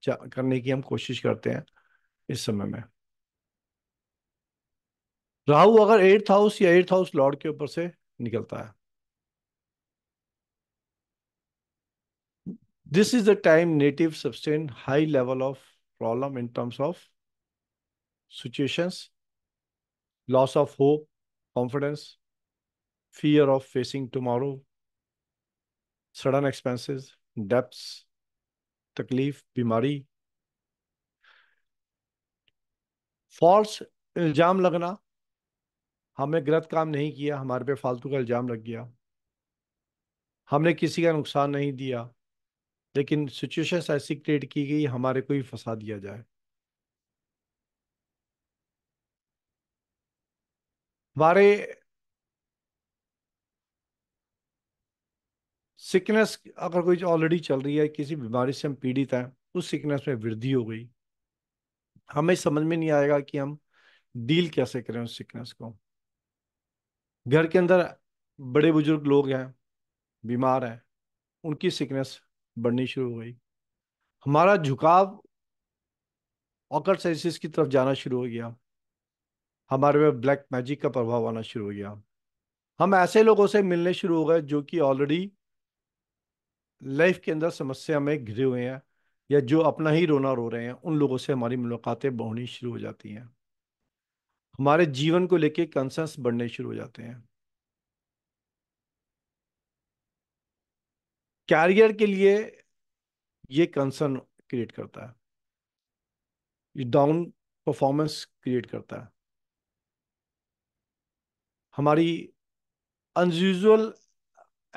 करने की हम कोशिश करते हैं इस समय में राहु अगर एट्थ हाउस या एट्थ हाउस लॉर्ड के ऊपर से निकलता है this is the time native sustain high level of problem in terms of situations loss of hope confidence fear of facing tomorrow sudden expenses debts तकलीफ, बीमारी, फॉल्स इल्जाम लगना हमने गलत काम नहीं किया हमारे पे फालतू का इल्ज़ाम लग गया हमने किसी का नुकसान नहीं दिया लेकिन सिचुएशन ऐसी क्रिएट की गई हमारे को ही फंसा दिया जाए हमारे सिकनेस अगर कोई ऑलरेडी चल रही है किसी बीमारी से हम पीड़ित हैं उस सिकनेस में वृद्धि हो गई हमें समझ में नहीं आएगा कि हम डील कैसे करें उस सिकनेस को घर के अंदर बड़े बुजुर्ग लोग हैं बीमार हैं उनकी सिकनेस बढ़नी शुरू हो गई हमारा झुकाव ऑकर साइसिस की तरफ जाना शुरू हो गया हमारे में ब्लैक मैजिक का प्रभाव आना शुरू हो गया हम ऐसे लोगों से मिलने शुरू हो गए जो कि ऑलरेडी लाइफ के अंदर समस्या में घिरे हुए हैं या जो अपना ही रोना रो रहे हैं उन लोगों से हमारी मुलाकातें बढ़नी शुरू हो जाती हैं हमारे जीवन को लेके कंसर्न्स बढ़ने शुरू हो जाते हैं कैरियर के लिए ये कंसर्न क्रिएट करता है ये डाउन परफॉर्मेंस क्रिएट करता है हमारी अनयूजल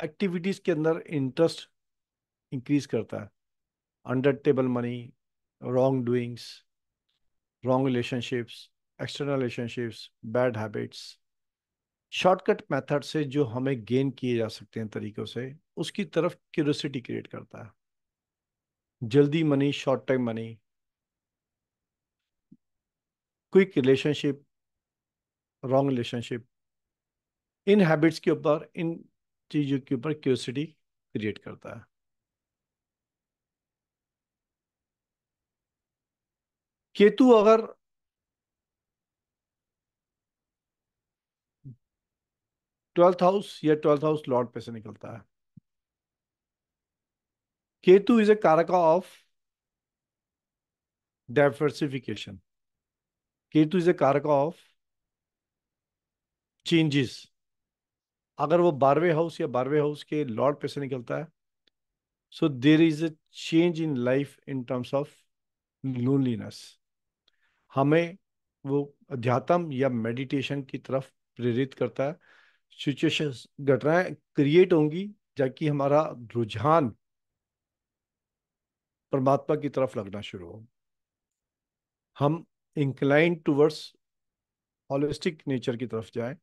एक्टिविटीज़ के अंदर इंटरेस्ट इंक्रीज करता है under table money wrong doings wrong relationships external relationships bad habits shortcut method से जो हमें गेन किए जा सकते हैं तरीकों से उसकी तरफ क्यूरोसिटी क्रिएट करता है जल्दी money short time money quick relationship wrong relationship in habits के ऊपर इन चीज़ों के ऊपर क्यूरोसिटी क्रिएट करता है केतु अगर ट्वेल्थ हाउस या ट्वेल्थ हाउस लॉर्ड पे से निकलता है केतु इज ए कारका of diversification Ketu is a कारका ऑफ चेंजेस अगर वो बारहवें हाउस या बारहवें हाउस के लॉर्ड पे से निकलता है so there is a change in life in terms of loneliness हमें वो अध्यात्म या मेडिटेशन की तरफ प्रेरित करता है सिचुएशन घटनाएं क्रिएट होंगी जबकि हमारा रुझान परमात्मा की तरफ लगना शुरू हो हम इंक्लाइन टूवर्ड्स हॉलिस्टिक नेचर की तरफ जाए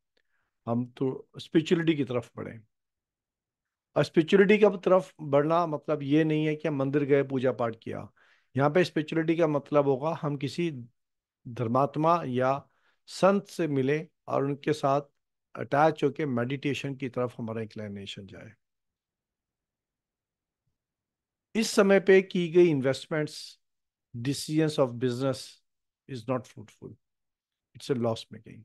हम तो स्पिरिचुअलिटी की तरफ बढ़ें और स्पिरिचुअलिटी का तरफ बढ़ना मतलब ये नहीं है कि हम मंदिर गए पूजा पाठ किया यहाँ पे स्पिरिचुअलिटी का मतलब होगा हम किसी धर्मात्मा या संत से मिले और उनके साथ अटैच होके मेडिटेशन की तरफ हमारा इंक्लाइनेशन जाए इस समय पे की गई investments decisions of business is not fruitful it's a loss making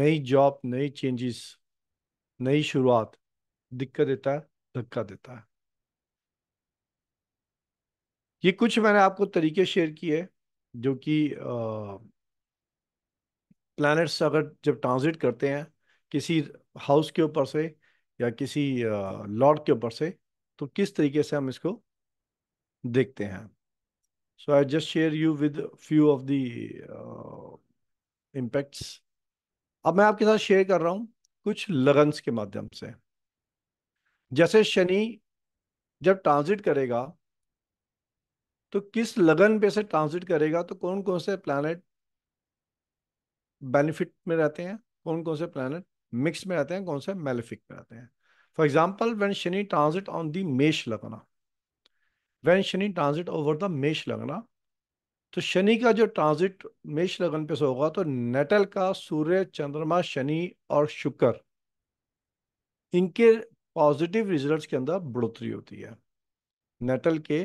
नई जॉब नई चेंजेस नई शुरुआत दिक्कत देता है धक्का देता है ये कुछ मैंने आपको तरीके शेयर किए जो कि प्लैनेट्स अगर जब ट्रांजिट करते हैं किसी हाउस के ऊपर से या किसी लॉर्ड के ऊपर से तो किस तरीके से हम इसको देखते हैं so I just share you with few of the impacts अब मैं आपके साथ शेयर कर रहा हूं कुछ लगन्स के माध्यम से जैसे शनि जब ट्रांजिट करेगा तो किस लगन पे से ट्रांजिट करेगा तो कौन कौन से प्लानट बेनिफिट में रहते हैं कौन कौन से प्लानिट मिक्स में रहते हैं कौन से मेलेफिक में रहते हैं for example when Shani transit on the मेष लगना when Shani transit over the मेष लगना तो शनि का जो ट्रांजिट मेष लगन पे से होगा तो नेटल का सूर्य चंद्रमा शनि और शुक्र इनके पॉजिटिव रिजल्ट्स के अंदर बढ़ोतरी होती है नेटल के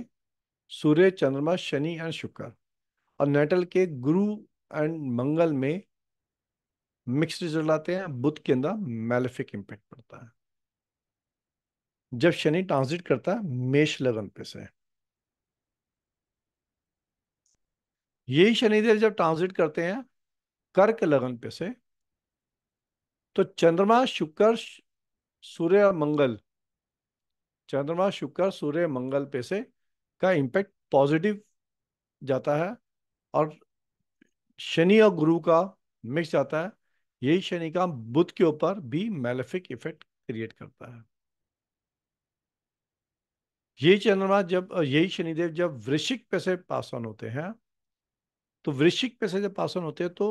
सूर्य चंद्रमा शनि एंड शुक्र और नेटल के गुरु एंड मंगल में मिक्स रिजल्ट आते हैं बुद्ध के अंदर मेलेफिक इम्पैक्ट पड़ता है जब शनि ट्रांसिट करता है मेष लगन पे से यही शनिदेव जब ट्रांसिट करते हैं कर्क लगन पे से तो चंद्रमा शुक्र सूर्य और मंगल चंद्रमा शुक्र सूर्य मंगल पे से का इंपैक्ट पॉजिटिव जाता है और शनि और गुरु का मिक्स जाता है यही शनि का बुध के ऊपर भी मेलेफिक इफेक्ट क्रिएट करता है यही चंद्रमा जब यही शनिदेव जब वृश्चिक पे से पास ऑन होते हैं तो वृश्चिक पे से जब पास ऑन होते हैं तो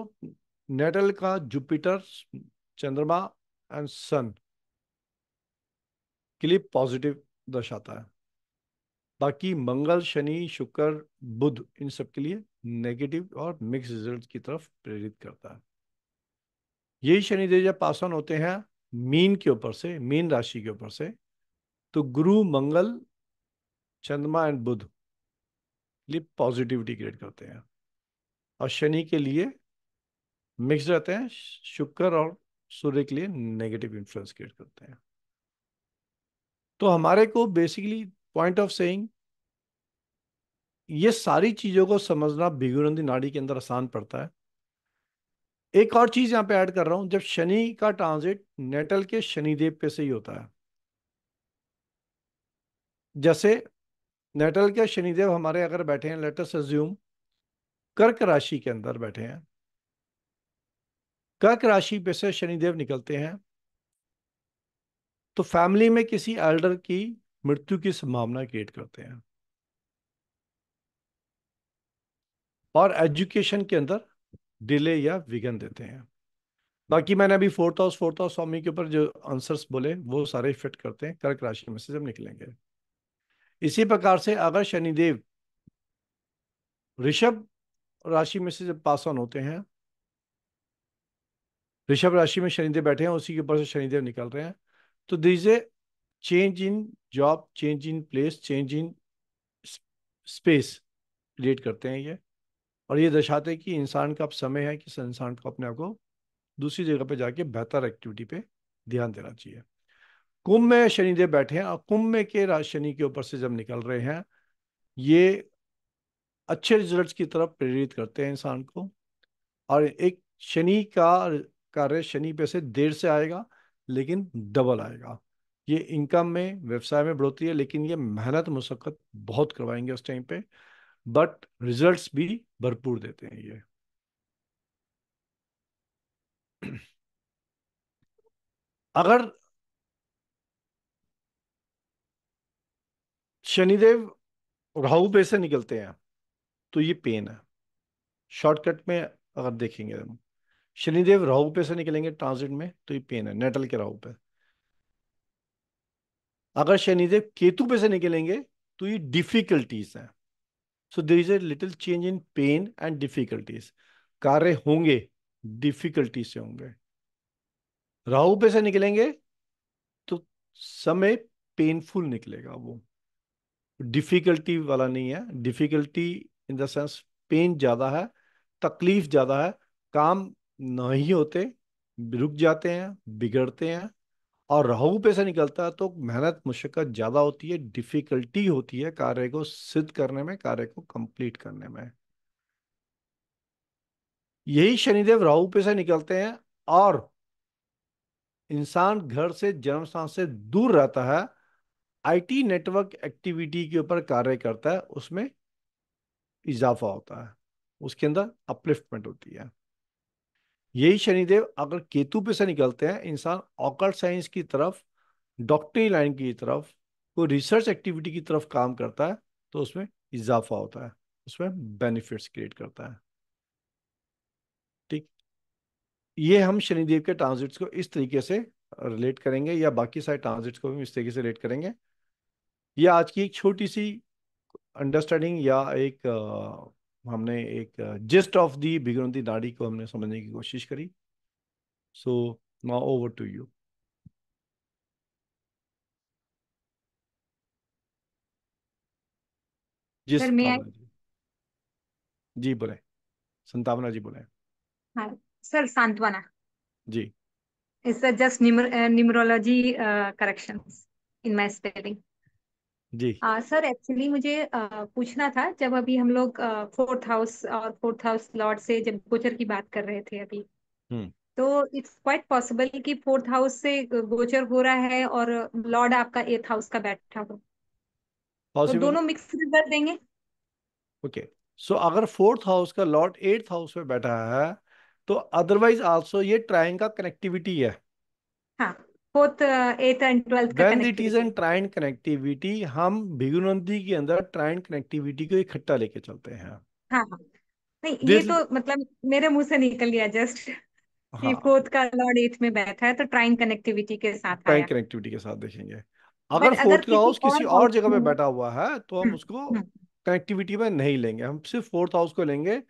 नेटल का जुपिटर चंद्रमा एंड सन के लिए पॉजिटिव दर्शाता है बाकी मंगल शनि शुक्र बुध इन सब के लिए नेगेटिव और मिक्स रिजल्ट की तरफ प्रेरित करता है यही शनिदेव जब पास ऑन होते हैं मीन के ऊपर से मीन राशि के ऊपर से तो गुरु मंगल चंद्रमा एंड बुध लिए पॉजिटिविटी क्रिएट करते हैं और शनि के लिए मिक्स रहते हैं शुक्र और सूर्य के लिए नेगेटिव इन्फ्लुएंस क्रिएट करते हैं तो हमारे को बेसिकली पॉइंट ऑफ सेइंग ये सारी चीज़ों को समझना भिगुनंदी नाड़ी के अंदर आसान पड़ता है एक और चीज यहाँ पे ऐड कर रहा हूं जब शनि का ट्रांजिट नेटल के शनिदेव पे से ही होता है जैसे नेटल के शनिदेव हमारे अगर बैठे हैं लेटस एज्यूम कर्क राशि के अंदर बैठे हैं कर्क राशि पे से शनिदेव निकलते हैं तो फैमिली में किसी एल्डर की मृत्यु की संभावना क्रिएट करते हैं और एजुकेशन के अंदर डिले या विघन देते हैं बाकी मैंने अभी फोर्थ हाउस फोर्थ हाउस स्वामी के ऊपर जो आंसर्स बोले वो सारे फिट करते हैं कर्क राशि में से जब निकलेंगे इसी प्रकार से अगर शनिदेव ऋषभ राशि में से जब पास ऑन होते हैं ऋषभ राशि में शनिदेव बैठे हैं उसी के ऊपर से शनिदेव निकल रहे हैं तो these a change in job change in place change in space create करते हैं ये और ये दर्शाते कि इंसान का अब समय है कि इंसान को अपने आप को दूसरी जगह पे जाके बेहतर एक्टिविटी पे ध्यान देना चाहिए कुंभ में शनिदेव बैठे हैं और कुंभ में के शनि के ऊपर से जब निकल रहे हैं ये अच्छे रिजल्ट्स की तरफ प्रेरित करते हैं इंसान को और एक शनि का कार्य शनि पे से देर से आएगा लेकिन डबल आएगा ये इनकम में व्यवसाय में बढ़ोतरी है लेकिन ये मेहनत मुशक्क़त बहुत करवाएंगे उस टाइम पे बट रिजल्ट्स भी भरपूर देते हैं ये अगर शनिदेव राहु पे से निकलते हैं तो ये पेन है शॉर्टकट में अगर देखेंगे हम शनिदेव राहु पे से निकलेंगे ट्रांसिट में तो ये पेन है नेटल के राहु पे अगर शनिदेव केतु पे से निकलेंगे तो ये डिफिकल्टीज हैं so there is a little change in pain and difficulties कार्य होंगे डिफिकल्टी से होंगे राहु पे से निकलेंगे तो समय पेनफुल निकलेगा वो डिफिकल्टी वाला नहीं है difficulty in the sense pain ज्यादा है तकलीफ ज्यादा है काम नहीं होते रुक जाते हैं बिगड़ते हैं और राहु पे से निकलता है तो मेहनत मुशक्क़त ज़्यादा होती है डिफ़िकल्टी होती है कार्य को सिद्ध करने में कार्य को कंप्लीट करने में यही शनिदेव राहु पे से निकलते हैं और इंसान घर से जन्म स्थान से दूर रहता है आईटी नेटवर्क एक्टिविटी के ऊपर कार्य करता है उसमें इजाफा होता है उसके अंदर अपलिफ्टमेंट होती है यही शनिदेव अगर केतु पे से निकलते हैं इंसान ऑकल्ट साइंस की तरफ डॉक्टरी लाइन की तरफ कोई रिसर्च एक्टिविटी की तरफ काम करता है तो उसमें इजाफा होता है उसमें बेनिफिट्स क्रिएट करता है ठीक ये हम शनिदेव के ट्रांजिट्स को इस तरीके से रिलेट करेंगे या बाकी सारे ट्रांजिट्स को भी इस तरीके से रिलेट करेंगे ये आज की एक छोटी सी अंडरस्टैंडिंग या एक हमने एक जिस्ट ऑफ दी भिगरंती दाढ़ी को हमने समझने की कोशिश करी so now over to you जी जी बोले संतावना जी बोले हाँ sir Santvana ji it's just numerology corrections in my spelling जी आ, सर एक्चुअली मुझे आ, पूछना था जब अभी हम लोग फोर्थ हाउस और फोर्थ हाउस लॉर्ड से जब गोचर की बात कर रहे थे अभी हम्म तो इट्स क्वाइट पॉसिबल कि फोर्थ हाउस से गोचर हो रहा है और लॉर्ड आपका एथ हाउस का बैठा हो तो पॉसिबल दोनों मिक्स कर देंगे ओके सो अगर फोर्थ हाउस का लॉर्ड एट्थ हाउस में बैठा है तो अदरवाइज आल्सो ये ट्राइंग का कनेक्टिविटी है हाँ फोर्थ एथ एंड ट्वेल्थ का then it is an trine connectivity हम भिगुनंदी के अंदर ट्राइन कनेक्टिविटी को इकट्ठा लेके चलते हैं हाँ, हाँ। नहीं ये तो मतलब मेरे मुंह से निकल गया जस्ट कि फोर्थ हाँ। का लॉर्ड एथ में बैठा है तो ट्राइन कनेक्टिविटी के साथ ट्राइन कनेक्टिविटी के साथ देखेंगे अगर फोर्थ का हाउस किसी और, जगह पे बैठा हुआ है तो हम हम्म, उसको कनेक्टिविटी हम्म। में नहीं लेंगे हम सिर्फ फोर्थ हाउस को लेंगे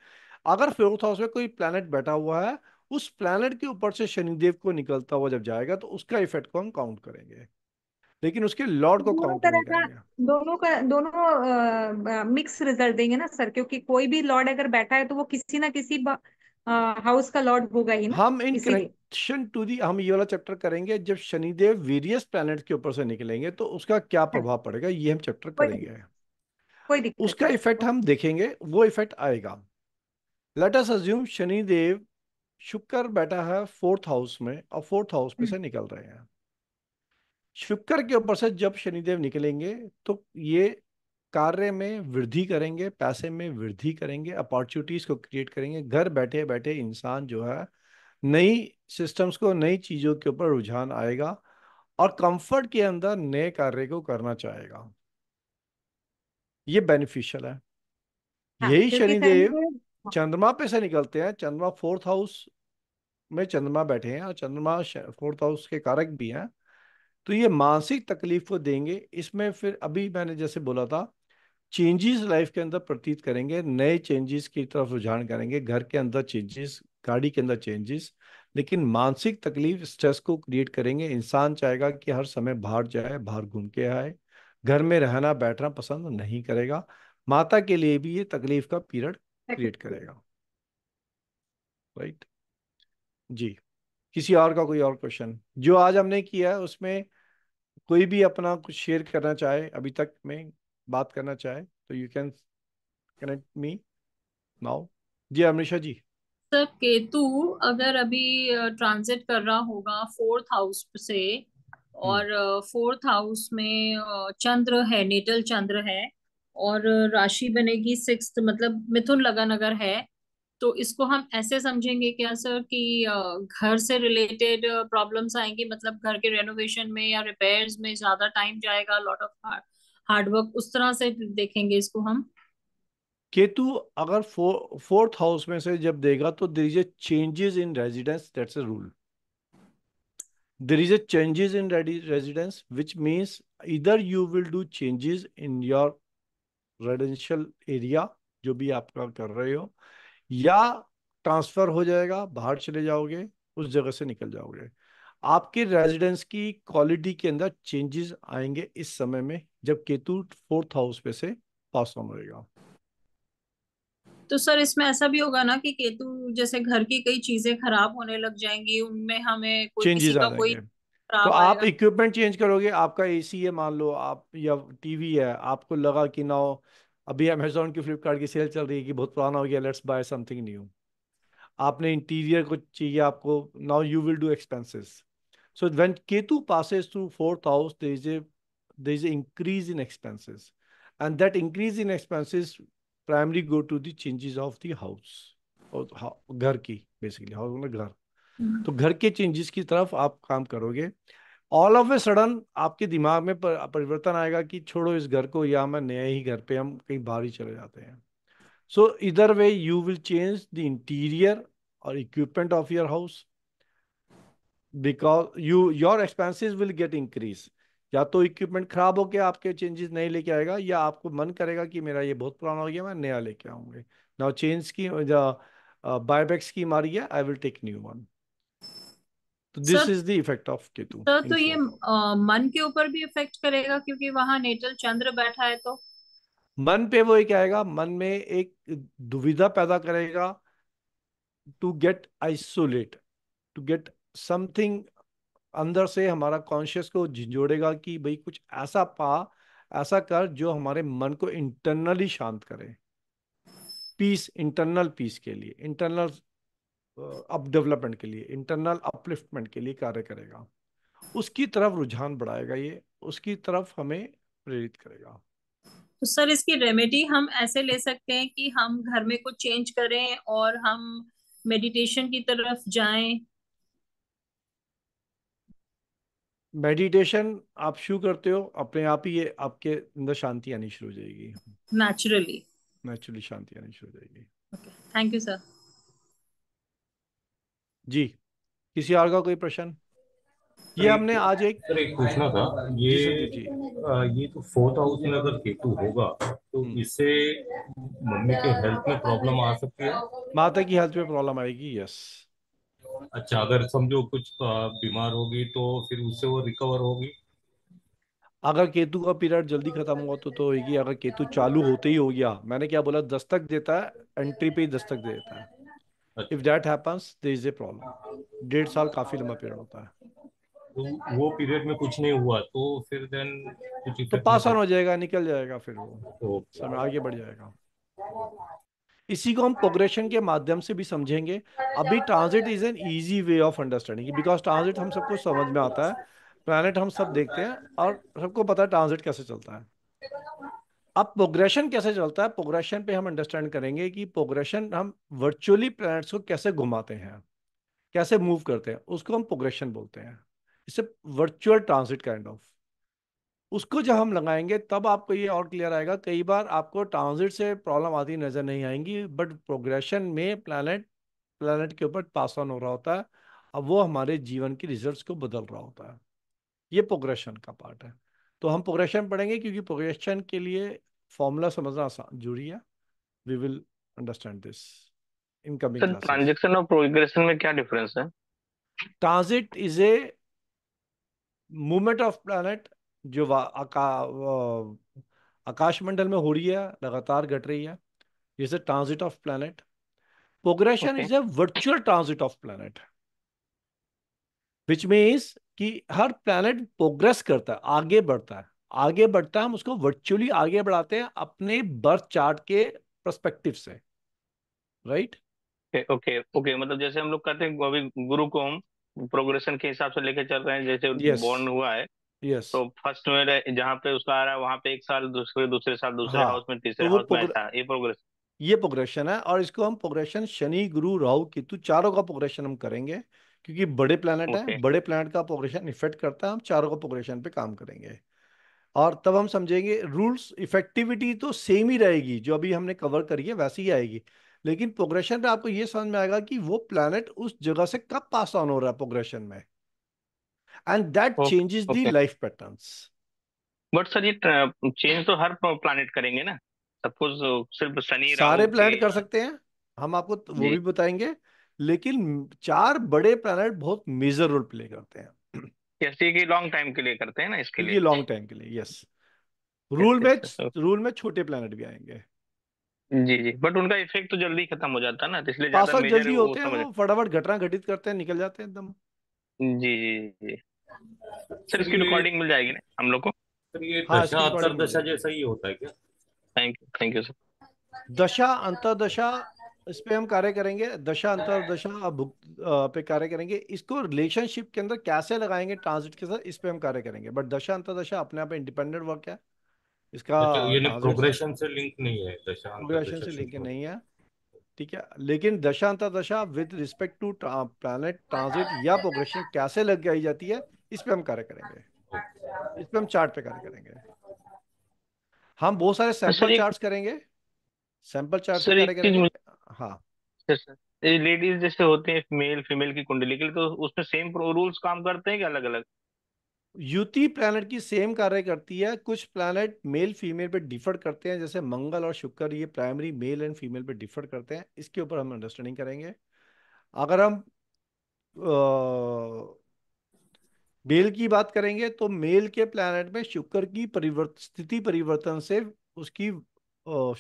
अगर फोर्थ हाउस में कोई प्लानट बैठा हुआ है उस प्लानट के ऊपर से शनिदेव को निकलता हुआ जब जाएगा तो उसका इफेक्ट को हम काउंट करेंगे लेकिन उसके लॉर्ड को काउंट नहीं करेंगे दोनों का दोनों मिक्स रिजल्ट देंगे ना सर क्योंकि कोई भी लॉर्ड अगर बैठा है तो वो किसी ना किसी हाउस का लॉर्ड होगा ही ना हम इन कनेक्शन टू दी हम ये वाला चैप्टर करेंगे जब शनिदेव वेरियस प्लैनेट के ऊपर से निकलेंगे तो उसका क्या हाँ। प्रभाव पड़ेगा ये हम चैप्टर करेंगे कोई उसका इफेक्ट हम देखेंगे वो इफेक्ट आएगा लेट अस अज्यूम शनिदेव शुक्र बैठा है फोर्थ हाउस में और फोर्थ हाउस में हम्म। से निकल रहे हैं शुक्र के ऊपर से जब शनिदेव निकलेंगे तो ये कार्य में वृद्धि करेंगे पैसे में वृद्धि करेंगे अपॉर्चुनिटीज को क्रिएट करेंगे घर बैठे बैठे इंसान जो है नई सिस्टम्स को नई चीजों के ऊपर रुझान आएगा और कंफर्ट के अंदर नए कार्य को करना चाहेगा ये बेनिफिशियल है हाँ, यही शनिदेव चंद्रमा पे से निकलते हैं चंद्रमा फोर्थ हाउस में चंद्रमा बैठे हैं और चंद्रमा फोर्थ हाउस के कारक भी हैं तो ये मानसिक तकलीफ को देंगे इसमें फिर अभी मैंने जैसे बोला था चेंजेस लाइफ के अंदर प्रतीत करेंगे नए चेंजेस की तरफ रुझान करेंगे घर के अंदर चेंजेस गाड़ी के अंदर चेंजेस लेकिन मानसिक तकलीफ स्ट्रेस को क्रिएट करेंगे इंसान चाहेगा कि हर समय बाहर जाए बाहर घूम के आए घर में रहना बैठना पसंद नहीं करेगा माता के लिए भी ये तकलीफ का पीरियड क्रिएट करेगा राइट जी किसी और का कोई और क्वेश्चन जो आज हमने किया है उसमें कोई भी अपना कुछ शेयर करना चाहे अभी तक में बात करना चाहे तो you can connect me now जी अमृषा जी सर केतु अगर अभी ट्रांजिट कर रहा होगा फोर्थ हाउस से हम्म। और फोर्थ हाउस में चंद्र है नेटल चंद्र है और राशि बनेगी सिक्स मतलब मिथुन लगन अगर है तो इसको हम ऐसे समझेंगे क्या सर कि घर से रिलेटेड प्रॉब्लम्स आएंगी मतलब घर के रेनोवेशन में या रिपेयर्स में ज्यादा टाइम जाएगा लॉट ऑफ हार्डवर्क उस तरह से देखेंगे इसको हम केतु अगर फोर्थ हाउस में से जब देगा तो there is a changes in residence that's a rule there is a changes in residence which means इधर you will do changes in your residential area जो भी आपका कर रहे हो या ट्रांसफर हो जाएगा बाहर चले जाओगे उस जगह से निकल जाओगे आपके रेजिडेंस की क्वालिटी के अंदर चेंजेस आएंगे इस समय में जब केतु फोर्थ हाउस पे से पास ऑन होगा तो सर इसमें ऐसा भी होगा ना कि केतु जैसे घर की कई चीजें खराब होने लग जाएंगी उनमें हमें कोई किसी का कोई तो आप आएगा इक्विपमेंट चेंज करोगे आपका एसी है मान लो आप या टीवी है आपको लगा कि ना अभी अमेजोन की फ्लिपकार्ट की सेल चल रही है कि बहुत पुराना हो गया लेट्स बाय समथिंग न्यू आपने इंटीरियर को चाहिए आपको now you will do expenses so when Ketu passes through fourth house there is a there is increase in expenses and that increase in expenses primary go to the changes of the house घर की basically house घर हम्म। तो घर के changes की तरफ आप काम करोगे ऑल ऑफ ए सडन आपके दिमाग में पर, परिवर्तन आएगा कि छोड़ो इस घर को या मैं नए ही घर पे हम कहीं बाहर ही चले जाते हैं सो इधर way you will change the interior और equipment of your house because you your expenses will get increase या तो इक्विपमेंट खराब होकर आपके चेंजेस नहीं लेके आएगा या आपको मन करेगा कि मेरा ये बहुत पुराना हो गया मैं नया लेके आऊंगे नाउ चेंज की बायबैक स्कीम uh, आ रही है I will take new one तो this is the effect of Ketu sir तो ये आ, मन के ऊपर भी इफेक्ट करेगा क्योंकि वहां नेटल चंद्र बैठा है तो मन पे वो एक आएगा मन में एक दुविधा पैदा करेगा to get isolate to get something अंदर से हमारा कॉन्शियस को झिझोड़ेगा कि भाई कुछ ऐसा पा ऐसा कर जो हमारे मन को इंटरनली शांत करे पीस इंटरनल पीस के लिए इंटरनल अप डेवलपमेंट के लिए इंटरनल अपलिफ्टमेंट के लिए कार्य करेगा उसकी तरफ रुझान बढ़ाएगा ये उसकी तरफ हमें प्रेरित करेगा तो सर इसकी रेमेडी हम ऐसे ले सकते हैं कि हम घर में कुछ चेंज करें और हम मेडिटेशन की तरफ जाएं मेडिटेशन आप शुरू करते हो अपने आप ही ये आपके अंदर शांति आनी शुरू हो जाएगी नेचुरली नेचुरली शांति आनी शुरू हो जाएगी थैंक यू सर जी किसी और का कोई प्रश्न ये हमने आज एक पूछना था ये ये तो फोर्थ हाउस में अगर केतु होगा तो हम्म। इससे मम्मी के हेल्थ में प्रॉब्लम आ सकती है माता की हेल्थ में प्रॉब्लम आएगी यस अच्छा अगर समझो कुछ बीमार होगी तो फिर उससे वो रिकवर होगी अगर केतु का पीरियड जल्दी खत्म हुआ तो तो होगी अगर केतु चालू होते ही हो गया मैंने क्या बोला दस्तक देता है एंट्री पे ही दस्तक दे देता है if that happens there is a problem डेढ़ साल काफी लंबा पीरियड होता है तो वो पीरियड में कुछ नहीं हुआ तो फिर देन कुछ तो पास ऑन हो जाएगा निकल जाएगा फिर वो समय आगे बढ़ जाएगा इसी को हम प्रोग्रेशन के माध्यम से भी समझेंगे अभी transit is an easy way of understanding because transit हम सबको समझ में आता है प्लानट हम सब देखते हैं और सबको पता है ट्रांजिट कैसे चलता है अब प्रोग्रेशन कैसे चलता है प्रोग्रेशन पे हम अंडरस्टैंड करेंगे कि प्रोग्रेशन हम वर्चुअली प्लैनेट्स को कैसे घुमाते हैं कैसे मूव करते हैं उसको हम प्रोग्रेशन बोलते हैं इसे वर्चुअल ट्रांसिट काइंड ऑफ उसको जब हम लगाएंगे तब आपको ये और क्लियर आएगा कई बार आपको ट्रांजिट से प्रॉब्लम आती नज़र नहीं आएंगी बट प्रोग्रेशन में प्लानट प्लानट के ऊपर पास ऑन हो रहा होता है अब वो हमारे जीवन के रिजल्ट को बदल रहा होता है ये प्रोग्रेशन का पार्ट है तो हम प्रोग्रेशन पढ़ेंगे क्योंकि प्रोग्रेशन के लिए फॉर्मूला समझना आसान जरूरी है we will understand this incoming transaction और प्रोग्रेशन में क्या डिफरेंस है transit is a movement of planet जो आका, मंडल में हो रही है लगातार घट रही है is a transit of planet progression is a virtual transit of planet which means कि हर प्लैनेट प्रोग्रेस करता है आगे बढ़ता है आगे बढ़ता है हम उसको वर्चुअली आगे बढ़ाते हैं अपने बर्थ चार्ट के परस्पेक्टिव से राइट ओके ओके मतलब जैसे हम लोग कहते हैं अभी गुरु को हम प्रोग्रेशन के हिसाब से लेके चल रहे हैं जैसे yes. बॉर्न हुआ है yes. तो फर्स्ट में जहाँ पे उसका आ रहा है वहाँ पे एक साल दूसरे दूसरे साल दूसरे हाँ. हाउस में तीसरे तो हाउस में था ये प्रोग्रेस ये प्रोग्रेशन है और इसको हम प्रोग्रेशन शनि गुरु राहु केतु चारों का प्रोग्रेशन हम करेंगे क्योंकि बड़े प्लानट okay. है बड़े प्लान का प्रोग्रेशन इफेक्ट करता है हम चारों का प्रोग्रेशन पे काम करेंगे और तब हम समझेंगे रूल्स इफेक्टिविटी तो सेम ही रहेगी जो अभी हमने कवर करी है वैसी ही आएगी लेकिन प्रोग्रेशन में आपको ये समझ में आएगा कि वो प्लानट उस जगह से कब पास ऑन हो रहा है प्रोग्रेशन में and that changes the life pattern but sir ये चेंज तो हर प्लानट करेंगे ना सपोज सिर्फ शनि सारे प्लानट कर सकते हैं हम आपको वो भी बताएंगे लेकिन चार बड़े प्लानट बहुत मेजर रोल प्ले करते हैं यस ये लॉन्ग टाइम के लिए करते हैं ना इसके लिए ये लॉन्ग टाइम के लिए यस रूल में रूल में छोटे प्लेनेट भी आएंगे जी जी बट उनका इफेक्ट तो जल्दी खत्म हो जाता है ना इसलिए ज्यादा मेजर जल्दी होते हैं वो फटाफट घटना घटित करते हैं निकल जाते हैं एकदम जी जी जी सर इसकी रिकॉर्डिंग मिल जाएगी ना हम लोग को हाँ दशा अंतर दशा जैसा ही होता है क्या thank you thank you sir दशा अंतर दशा इस पे हम कार्य करेंगे दशा अंतर दशा भुक्त पे कार्य करेंगे इसको रिलेशनशिप के अंदर कैसे लगाएंगे ट्रांजिट के साथ इस पे हम कार्य करेंगे बट दशा अंतर दशा अपने आप इंडिपेंडेंट वर्क है इसका प्रोग्रेशन अच्छा, तो से लिंक नहीं है दशा प्रोग्रेशन से लिंक नहीं है ठीक है लेकिन दशा अंतर दशा with respect to planet transit या प्रोग्रेशन कैसे लगाई जाती है इस पे हम कार्य करेंगे इस पे हम चार्ट पे कार्य करेंगे हम बहुत सारे सैंपल चार्ट्स करेंगे सैंपल चार्ट करेंगे अच्छा अच्छा ये लेडीज जैसे होते हैं मेल फीमेल की कुंडली के लिए तो उसमें सेम रूल्स काम करते हैं क्या अलग अलग युति प्लैनेट की सेम कार्य करती है कुछ प्लैनेट मेल फीमेल पे डिफर करते हैं जैसे मंगल और शुक्र ये प्राइमरी मेल एंड फीमेल पे डिफर करते हैं इसके ऊपर हम अंडरस्टैंडिंग करेंगे अगर हम मेल की बात करेंगे तो मेल के प्लैनेट में शुक्र की परिवर्त स्थिति परिवर्तन से उसकी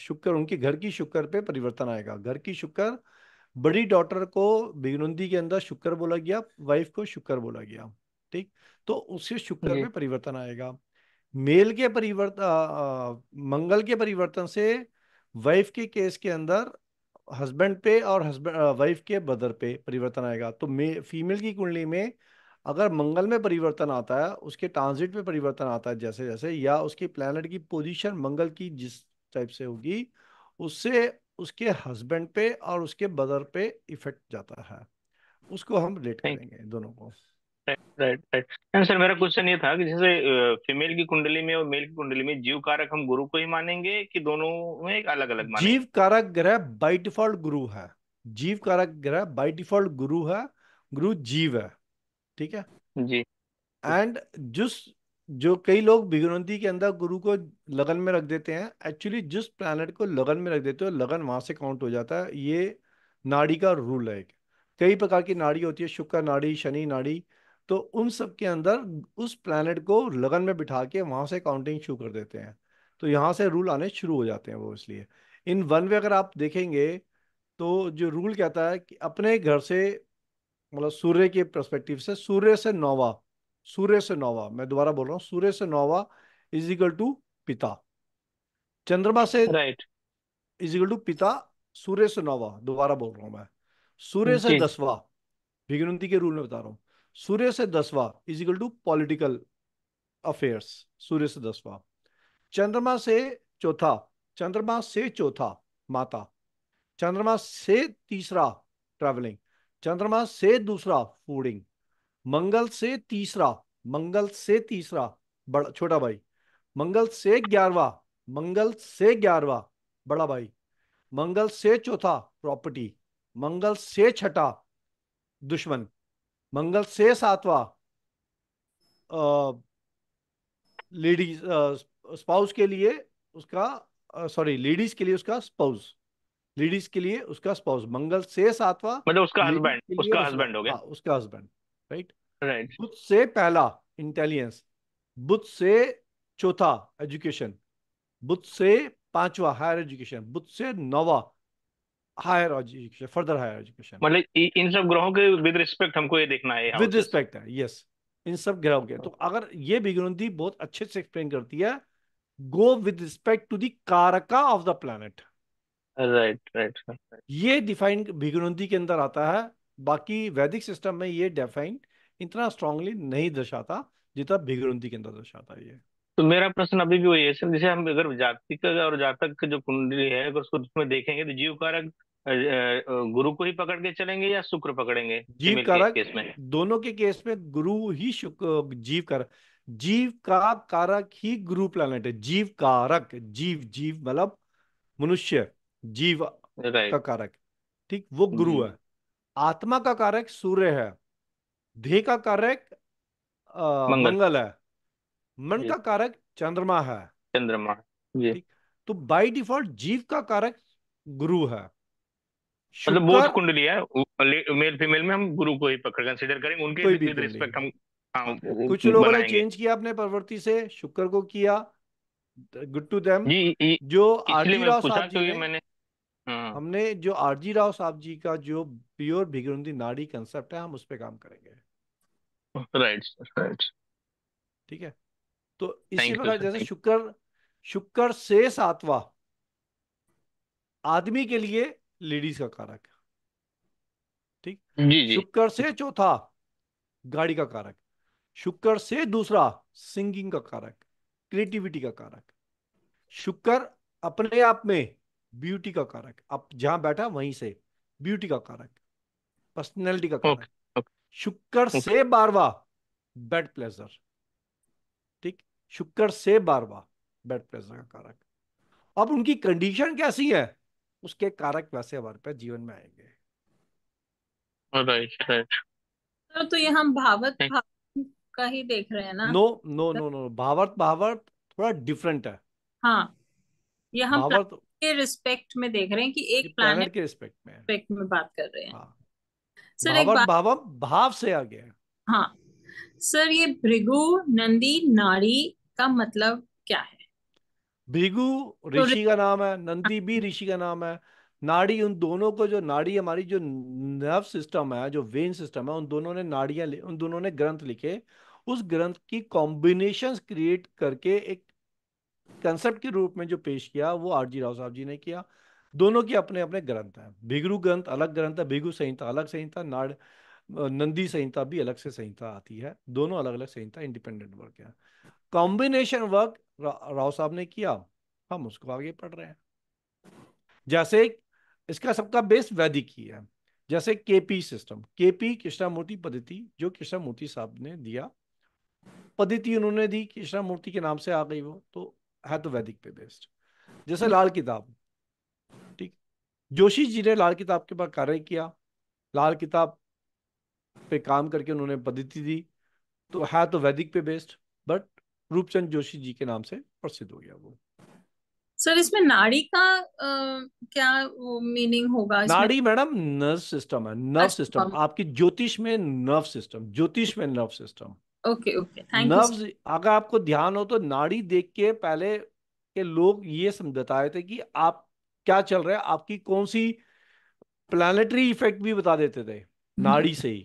शुक्र उनके घर की शुक्र पे परिवर्तन आएगा घर की शुक्र बड़ी डॉटर को बिगनुंदी के अंदर शुक्र बोला गया वाइफ को शुक्र बोला गया ठीक तो उससे शुक्र में परिवर्तन आएगा मेल के परिवर्तन मंगल के परिवर्तन से वाइफ के केस के अंदर हस्बैंड पे और हस्बैंड वाइफ के ब्रदर पे परिवर्तन आएगा तो मे फीमेल की कुंडली में अगर मंगल में परिवर्तन आता है उसके ट्रांजिट में परिवर्तन आता है जैसे जैसे या उसकी प्लैनेट की पोजीशन मंगल की जिस टाइप से होगी उससे उसके हस्बैंड पे और उसके बदर पे इफेक्ट जाता है उसको हम रिलेट करेंगे दोनों को राइट राइट एंड सर मेरा क्वेश्चन ये था कि जैसे फीमेल की कुंडली में और मेल की कुंडली में जीव कारक हम गुरु को ही मानेंगे कि दोनों में एक अलग अलग जीव कारक ग्रह बाई डिफॉल्ट गुरु है जीव कारक ग्रह बाई डिफॉल्ट गुरु है गुरु जीव है ठीक है जी एंड जिस जो कई लोग भिगनोंती के अंदर गुरु को लगन में रख देते हैं एक्चुअली जिस प्लानट को लगन में रख देते हो लगन वहां से काउंट हो जाता है ये नाड़ी का रूल है कई प्रकार की नाड़ी होती है शुक्र नाड़ी शनि नाड़ी तो उन सब के अंदर उस प्लानट को लगन में बिठा के वहां से काउंटिंग शुरू कर देते हैं तो यहाँ से रूल आने शुरू हो जाते हैं वो इसलिए इन वन वे अगर आप देखेंगे तो जो रूल कहता है कि अपने घर से मतलब सूर्य के परस्पेक्टिव से सूर्य से नौवा सूर्य से नौवा मैं दोबारा बोल रहा हूँ सूर्य से नौवा इज इक्वल टू पिता चंद्रमा से राइट इज इक्वल टू पिता सूर्य से नौवा दोबारा बोल रहा हूँ मैं सूर्य से दसवा विघ्नती के रूल में बता रहा हूँ सूर्य से दसवा is equal to political affairs Surya से दसवा चंद्रमा से चौथा चंद्रमा से चौथा माता चंद्रमा से तीसरा ट्रैवलिंग चंद्रमा से दूसरा फूडिंग मंगल से तीसरा मंगल से तीसरा बड़ा छोटा भाई मंगल से ग्यारहवा मंगल से ग्यारहवा बड़ा भाई मंगल से चौथा प्रॉपर्टी मंगल से छठा दुश्मन मंगल से सातवा लेडीज स्पाउस के लिए उसका सॉरी लेडीज के लिए उसका स्पाउस लेडीज के लिए उसका स्पाउस मंगल से सातवा मतलब उसका हस्बैंड उसका हस्बैंड हो गया हाँ, उसका हस्बैंड राइट राइट बुद्ध से पहला इंटेलिजेंस बुद्ध से चौथा एजुकेशन बुद्ध से पांचवा हायर एजुकेशन बुद्ध से नौवा higher education further higher education मतलब इन सब ग्रहों के विद रिस्पेक्ट हमको ये देखना है विद रिस्पेक्ट है यस इन सब ग्रहों के तो अगर ये विग्रंथी बहुत अच्छे से एक्सप्लेन करती है go with respect to the karaka of the planet right right ये डिफाइन विग्रंथी के अंदर आता है बाकी वैदिक सिस्टम में ये डेफाइन इतना स्ट्रांगली नहीं दर्शाता जितना भिगरुंती के अंदर दर्शाता ये तो मेरा प्रश्न अभी भी वही है सर जैसे हम अगर जातिक और जातक जो कुंडली है अगर उसमें देखेंगे तो जीव कारक गुरु को ही पकड़ के चलेंगे या शुक्र पकड़ेंगे जीव कारक केस में दोनों के केस में गुरु ही शुक्र जीव कारक जीव का कारक ही गुरु प्लानिट है जीव कारक जीव जीव मतलब मनुष्य जीव का कारक ठीक वो गुरु है आत्मा का कारक सूर्य है धी का कारक मंगल।, मंगल है मन का कारक चंद्रमा है चंद्रमा ठीक तो बाय डिफॉल्ट जीव का कारक गुरु है मतलब बोध कुंडली है मेल फीमेल में हम गुरु को ही पकड़ कंसीडर करेंगे उनके भी भी रिस्पेक्ट हम हाँ, कुछ लोगों ने चेंज किया अपने परवर्ती से शुक्र को किया गुड टू देम जो राव साहब जी ने मैंने हाँ। हमने जो आरजी राव साहब जी का जो प्योर भिगरुंदी नाड़ी कंसेप्ट है हम उस पर काम करेंगे राइट राइट ठीक है तो इसी प्रकार जैसे शुक्र शुक्र से सातवा आदमी के लिए लेडीज का कारक ठीक शुक्र से चौथा गाड़ी का कारक शुक्र से दूसरा सिंगिंग का कारक क्रिएटिविटी का कारक शुक्र अपने आप में ब्यूटी का कारक आप जहां बैठा वहीं से ब्यूटी का कारक पर्सनैलिटी का कारक शुक्र से बारवा बेड प्लेजर ठीक शुक्र से बारवा बेड प्लेजर का कारक अब उनकी कंडीशन कैसी है उसके कारक वैसे हमारे पे जीवन में आएंगे तो, तो, ये हम भावत का ही देख रहे हैं ना नो नो नो नो भावत भावत थोड़ा डिफरेंट है हाँ ये हम भावर्त के रिस्पेक्ट में देख रहे हैं कि एक प्लानट के रिस्पेक्ट में रिस्पेक्ट में बात कर रहे हैं हाँ। सर एक भाव, भाव से आ गया हाँ सर ये भृगु नंदी नारी का मतलब क्या है भृगु तो हाँ। ऋषि का नाम है नंदी भी ऋषि का नाम है नाड़ी उन दोनों को जो नाड़ी हमारी जो नर्व सिस्टम है जो वेन सिस्टम है उन दोनों ने नाड़ियां उन दोनों ने ग्रंथ लिखे उस ग्रंथ की कॉम्बिनेशन क्रिएट करके एक कंसेप्ट के रूप में जो पेश किया वो आर जी राव साहब जी ने किया दोनों के अपने अपने ग्रंथ हैं भिगरू ग्रंथ अलग ग्रंथ है भिगु संहिता अलग संहिता नाड़ नंदी संहिता भी अलग से संहिता आती है दोनों अलग अलग संहिता इंडिपेंडेंट वर्क है कॉम्बिनेशन वर्क राव साहब ने किया हम उसको आगे पढ़ रहे हैं जैसे इसका सबका बेस वैदिक ही है जैसे केपी सिस्टम केपी कृष्णामूर्ति पद्धति जो कृष्णामूर्ति साहब ने दिया पद्धति उन्होंने दी कृष्णामूर्ति के नाम से आ गई वो तो है तो वैदिक पे बेस्ड जैसे हम्म। लाल किताब ठीक जोशी जी ने लाल किताब के बाद कार्य किया लाल किताब पे काम करके उन्होंने पद्धति दी तो है तो वैदिक पे बेस्ड बट रूपचंद जोशी जी के नाम से प्रसिद्ध हो गया वो सर इसमें नाड़ी का आ, क्या मीनिंग होगा नाड़ी मैडम नर्व सिस्टम है नर्व अच्छा, सिस्टम आपकी ज्योतिष में नर्व सिस्टम ज्योतिष में nerve system okay okay thank nerves अगर आपको ध्यान हो तो नाड़ी देख के पहले के लोग ये बताए थे कि आप क्या चल रहा है आपकी कौन सी प्लानिटरी इफेक्ट भी बता देते थे हम्म। नाड़ी से ही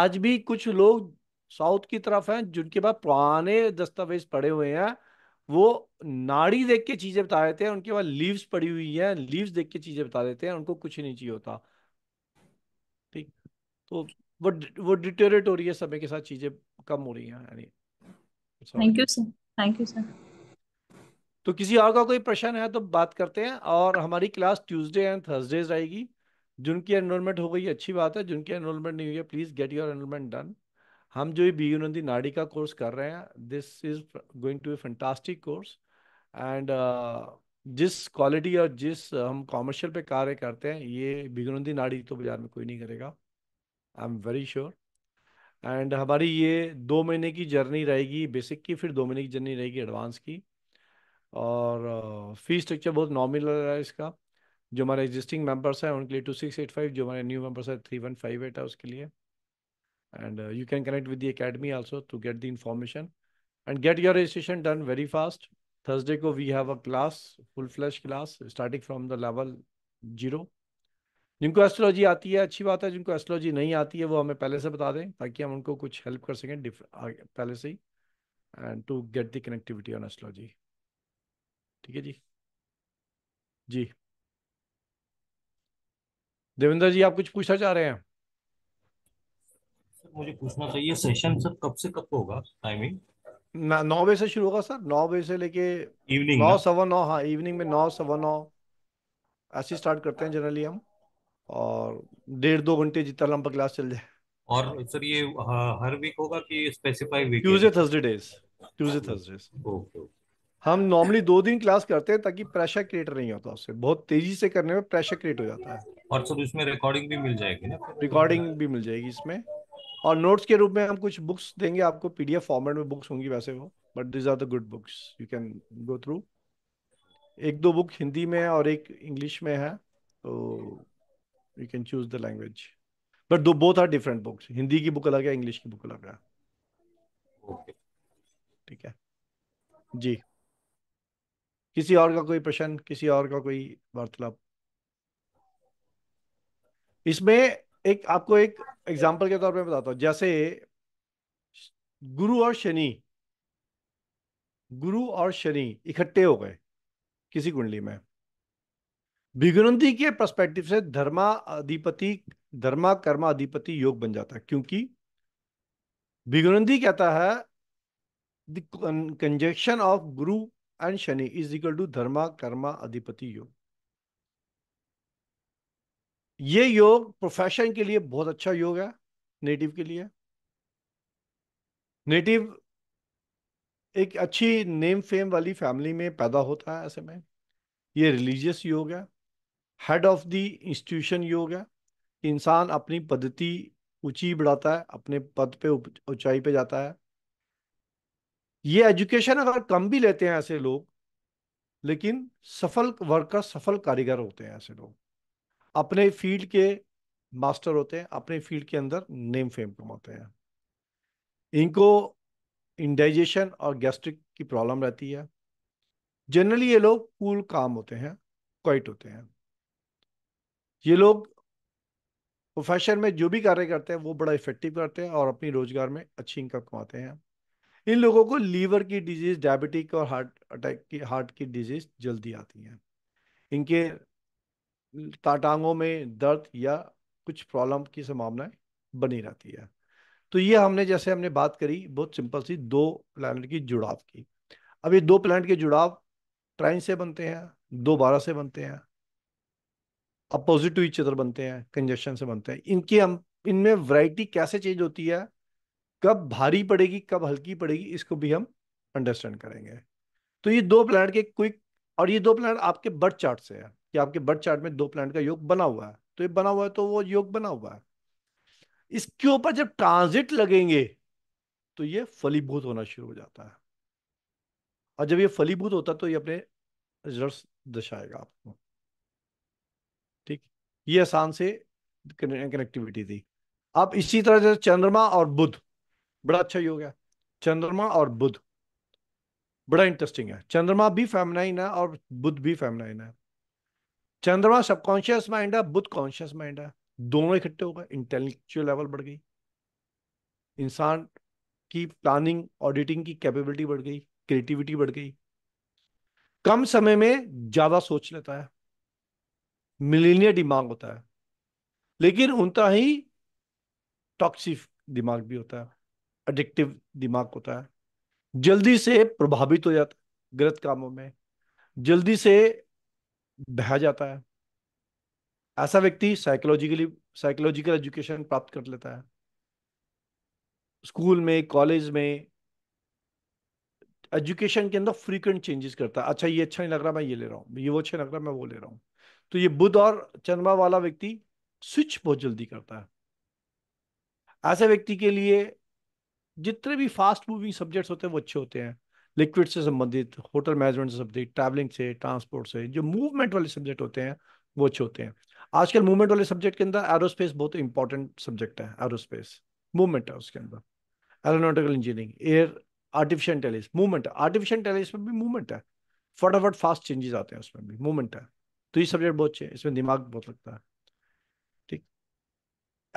आज भी कुछ लोग साउथ की तरफ हैं जिनके पास पुराने दस्तावेज पड़े हुए हैं वो नाड़ी देख के चीजें बता देते हैं उनके पास लीव्स पड़ी हुई हैं लीव्स देख के चीजें बता देते हैं उनको कुछ नहीं चाहिए होता ठीक तो वो वो डिटेरेट हो रही है समय के साथ चीजें कम हो रही हैं thank you sir thank you sir तो किसी और का कोई प्रश्न है तो बात करते हैं और हमारी क्लास ट्यूसडे एंड थर्सडेज आएगी जिनकी एनरोलमेंट हो गई अच्छी बात है जिनकी एनरोलमेंट नहीं हुई है please get your enrollment done हम जो बी यू नंदी नाड़ी का कोर्स कर रहे हैं this is going to a fantastic course and जिस क्वालिटी और जिस हम कॉमर्शियल पे कार्य करते हैं ये भिगनंदी नाड़ी तो बाजार में कोई नहीं करेगा I am very sure and हमारी ये दो महीने की जर्नी रहेगी बेसिक की फिर दो महीने की जर्नी रहेगी एडवांस की और फी uh, स्ट्रक्चर बहुत नॉर्मल है इसका जो हमारे एग्जिस्टिंग मेंबर्स हैं उनके लिए टू सिक्स एट फाइव जो हमारे न्यू मेंबर्स हैं थ्री वन फाइव एट है उसके लिए and you can connect with the academy also to get the information and get your registration done very fast Thursday को we have a class full flash class starting from the level zero जिनको astrology आती है अच्छी बात है जिनको astrology नहीं आती है वो हमें पहले से बता दें ताकि हम उनको कुछ हेल्प कर सकें पहले से ही and to get the connectivity on astrology ठीक है जी जी देवेंद्र जी आप कुछ पूछना चाह रहे हैं मुझे पूछना था ये सेशन सर कब से कब होगा टाइमिंग नौ बजे से शुरू होगा सर नौ बजे से लेके इवनिंग नौ सवा नौ हाँ इवनिंग में नौ सवा नौ ऐसे स्टार्ट करते हैं जनरली हम और डेढ़ दो घंटे जितना लंबा क्लास चल जाए और सर ये हाँ, हर वीक होगा कि specify week Tuesday Thursday days Tuesday Thursday हम नॉर्मली दो दिन क्लास करते हैं ताकि प्रेशर क्रिएट नहीं होता उससे बहुत तेजी से करने में प्रेशर क्रिएट हो जाता है और सर उसमें रिकॉर्डिंग भी मिल जाएगी ना रिकॉर्डिंग भी मिल जाएगी इसमें और नोट्स के रूप में हम कुछ बुक्स देंगे आपको पीडीएफ फॉर्मेट में बुक्स होंगी वैसे वो but these are the good books you can go through एक दो बुक हिंदी में और एक इंग्लिश में है तो you can choose the language but दो both are different books Hindi की बुक अलग है इंग्लिश की बुक अलग है ठीक है जी किसी और का कोई प्रश्न किसी और का कोई वार्तालाप इसमें एक आपको एक एग्जाम्पल के तौर पे बताता हूं जैसे गुरु और शनि गुरु और शनि इकट्ठे हो गए किसी कुंडली में विग्रंथी के परस्पेक्टिव से धर्मा अधिपति धर्मा कर्मा अधिपति योग बन जाता है क्योंकि विग्रंथी कहता है conjunction of Guru and Shani is equal to dharma karma अधिपति योग ये योग प्रोफेशन के लिए बहुत अच्छा योग है नेटिव के लिए नेटिव एक अच्छी नेम फेम वाली फैमिली में पैदा होता है ऐसे में ये रिलीजियस योग है हेड ऑफ द इंस्टीट्यूशन ये हो गया इंसान अपनी पद्धति ऊंची बढ़ाता है अपने पद पे ऊंचाई पे जाता है ये एजुकेशन अगर कम भी लेते हैं ऐसे लोग लेकिन सफल वर्कर सफल कारीगर होते हैं ऐसे लोग अपने फील्ड के मास्टर होते हैं अपने फील्ड के अंदर नेम फेम कमाते हैं इनको इंडाइजेशन और गैस्ट्रिक की प्रॉब्लम रहती है जनरली ये लोग कूल काम होते हैं क्वाइट होते हैं ये लोग प्रोफेशन में जो भी कार्य करते हैं वो बड़ा इफेक्टिव करते हैं और अपनी रोजगार में अच्छी इनकम कमाते हैं इन लोगों को लीवर की डिजीज डायबिटिक और हार्ट अटैक की हार्ट की डिजीज जल्दी आती हैं इनके ताटांगों में दर्द या कुछ प्रॉब्लम की संभावनाएं बनी रहती है तो ये हमने जैसे हमने बात करी बहुत सिंपल सी दो प्लानट की जुड़ाव की अब ये दो प्लानट के जुड़ाव ट्राइन से बनते हैं दो बारह से बनते हैं अपोजिट टू इच अदर बनते हैं कंजेशन से बनते हैं इनकी हम इनमें वैरायटी कैसे चेंज होती है कब भारी पड़ेगी कब हल्की पड़ेगी इसको भी हम अंडरस्टैंड करेंगे तो ये दो प्लानट के क्विक और ये दो प्लानट आपके बर्थ चार्ट से है कि आपके बर्थ चार्ट में दो प्लानट का योग बना हुआ है तो ये बना हुआ है तो वो योग बना हुआ है इसके ऊपर जब ट्रांजिट लगेंगे तो ये फलीभूत होना शुरू हो जाता है और जब ये फलीभूत होता है तो ये अपने रिजल्ट दर्शाएगा आपको ये आसान से कनेक्टिविटी थी अब इसी तरह जैसे चंद्रमा और बुध बड़ा अच्छा योग है चंद्रमा और बुध बड़ा इंटरेस्टिंग है चंद्रमा भी फेमनाइन है और बुध भी फेमनाइन है चंद्रमा सबकॉन्शियस माइंड है बुध कॉन्शियस माइंड है दोनों इकट्ठे हो गए इंटेलेक्चुअल लेवल बढ़ गई इंसान की प्लानिंग ऑडिटिंग की कैपेबिलिटी बढ़ गई क्रिएटिविटी बढ़ गई कम समय में ज्यादा सोच लेता है मिलीनियर दिमाग होता है लेकिन उनका ही टॉक्सिक दिमाग भी होता है एडिक्टिव दिमाग होता है जल्दी से प्रभावित हो जाता है गलत कामों में जल्दी से बह जाता है ऐसा व्यक्ति साइकोलॉजिकली साइकोलॉजिकल एजुकेशन प्राप्त कर लेता है स्कूल में कॉलेज में एजुकेशन के अंदर फ्रीक्वेंट चेंजेस करता है अच्छा ये अच्छा नहीं लग रहा मैं ये ले रहा हूँ ये वो अच्छा लग रहा मैं वो ले रहा हूँ तो ये बुध और चंद्रमा वाला व्यक्ति स्विच बहुत जल्दी करता है ऐसे व्यक्ति के लिए जितने भी फास्ट मूविंग सब्जेक्ट्स होते हैं वो अच्छे होते हैं लिक्विड से संबंधित होटल मैनेजमेंट से संबंधित ट्रैवलिंग से ट्रांसपोर्ट से जो मूवमेंट वाले सब्जेक्ट होते हैं वो अच्छे होते हैं आजकल मूवमेंट वाले सब्जेक्ट के अंदर एरोस्पेस बहुत इंपॉर्टेंट सब्जेक्ट है एरोस्पेस मूवमेंट है उसके अंदर aeronautical engineering air artificial intelligence movement है आर्टिफिशियल इंटेलिजेंस में भी मूवमेंट है फटाफट फास्ट चेंजेस आते हैं उसमें भी मूवमेंट है तो ये सब्जेक्ट बहुत अच्छे इसमें दिमाग बहुत लगता है ठीक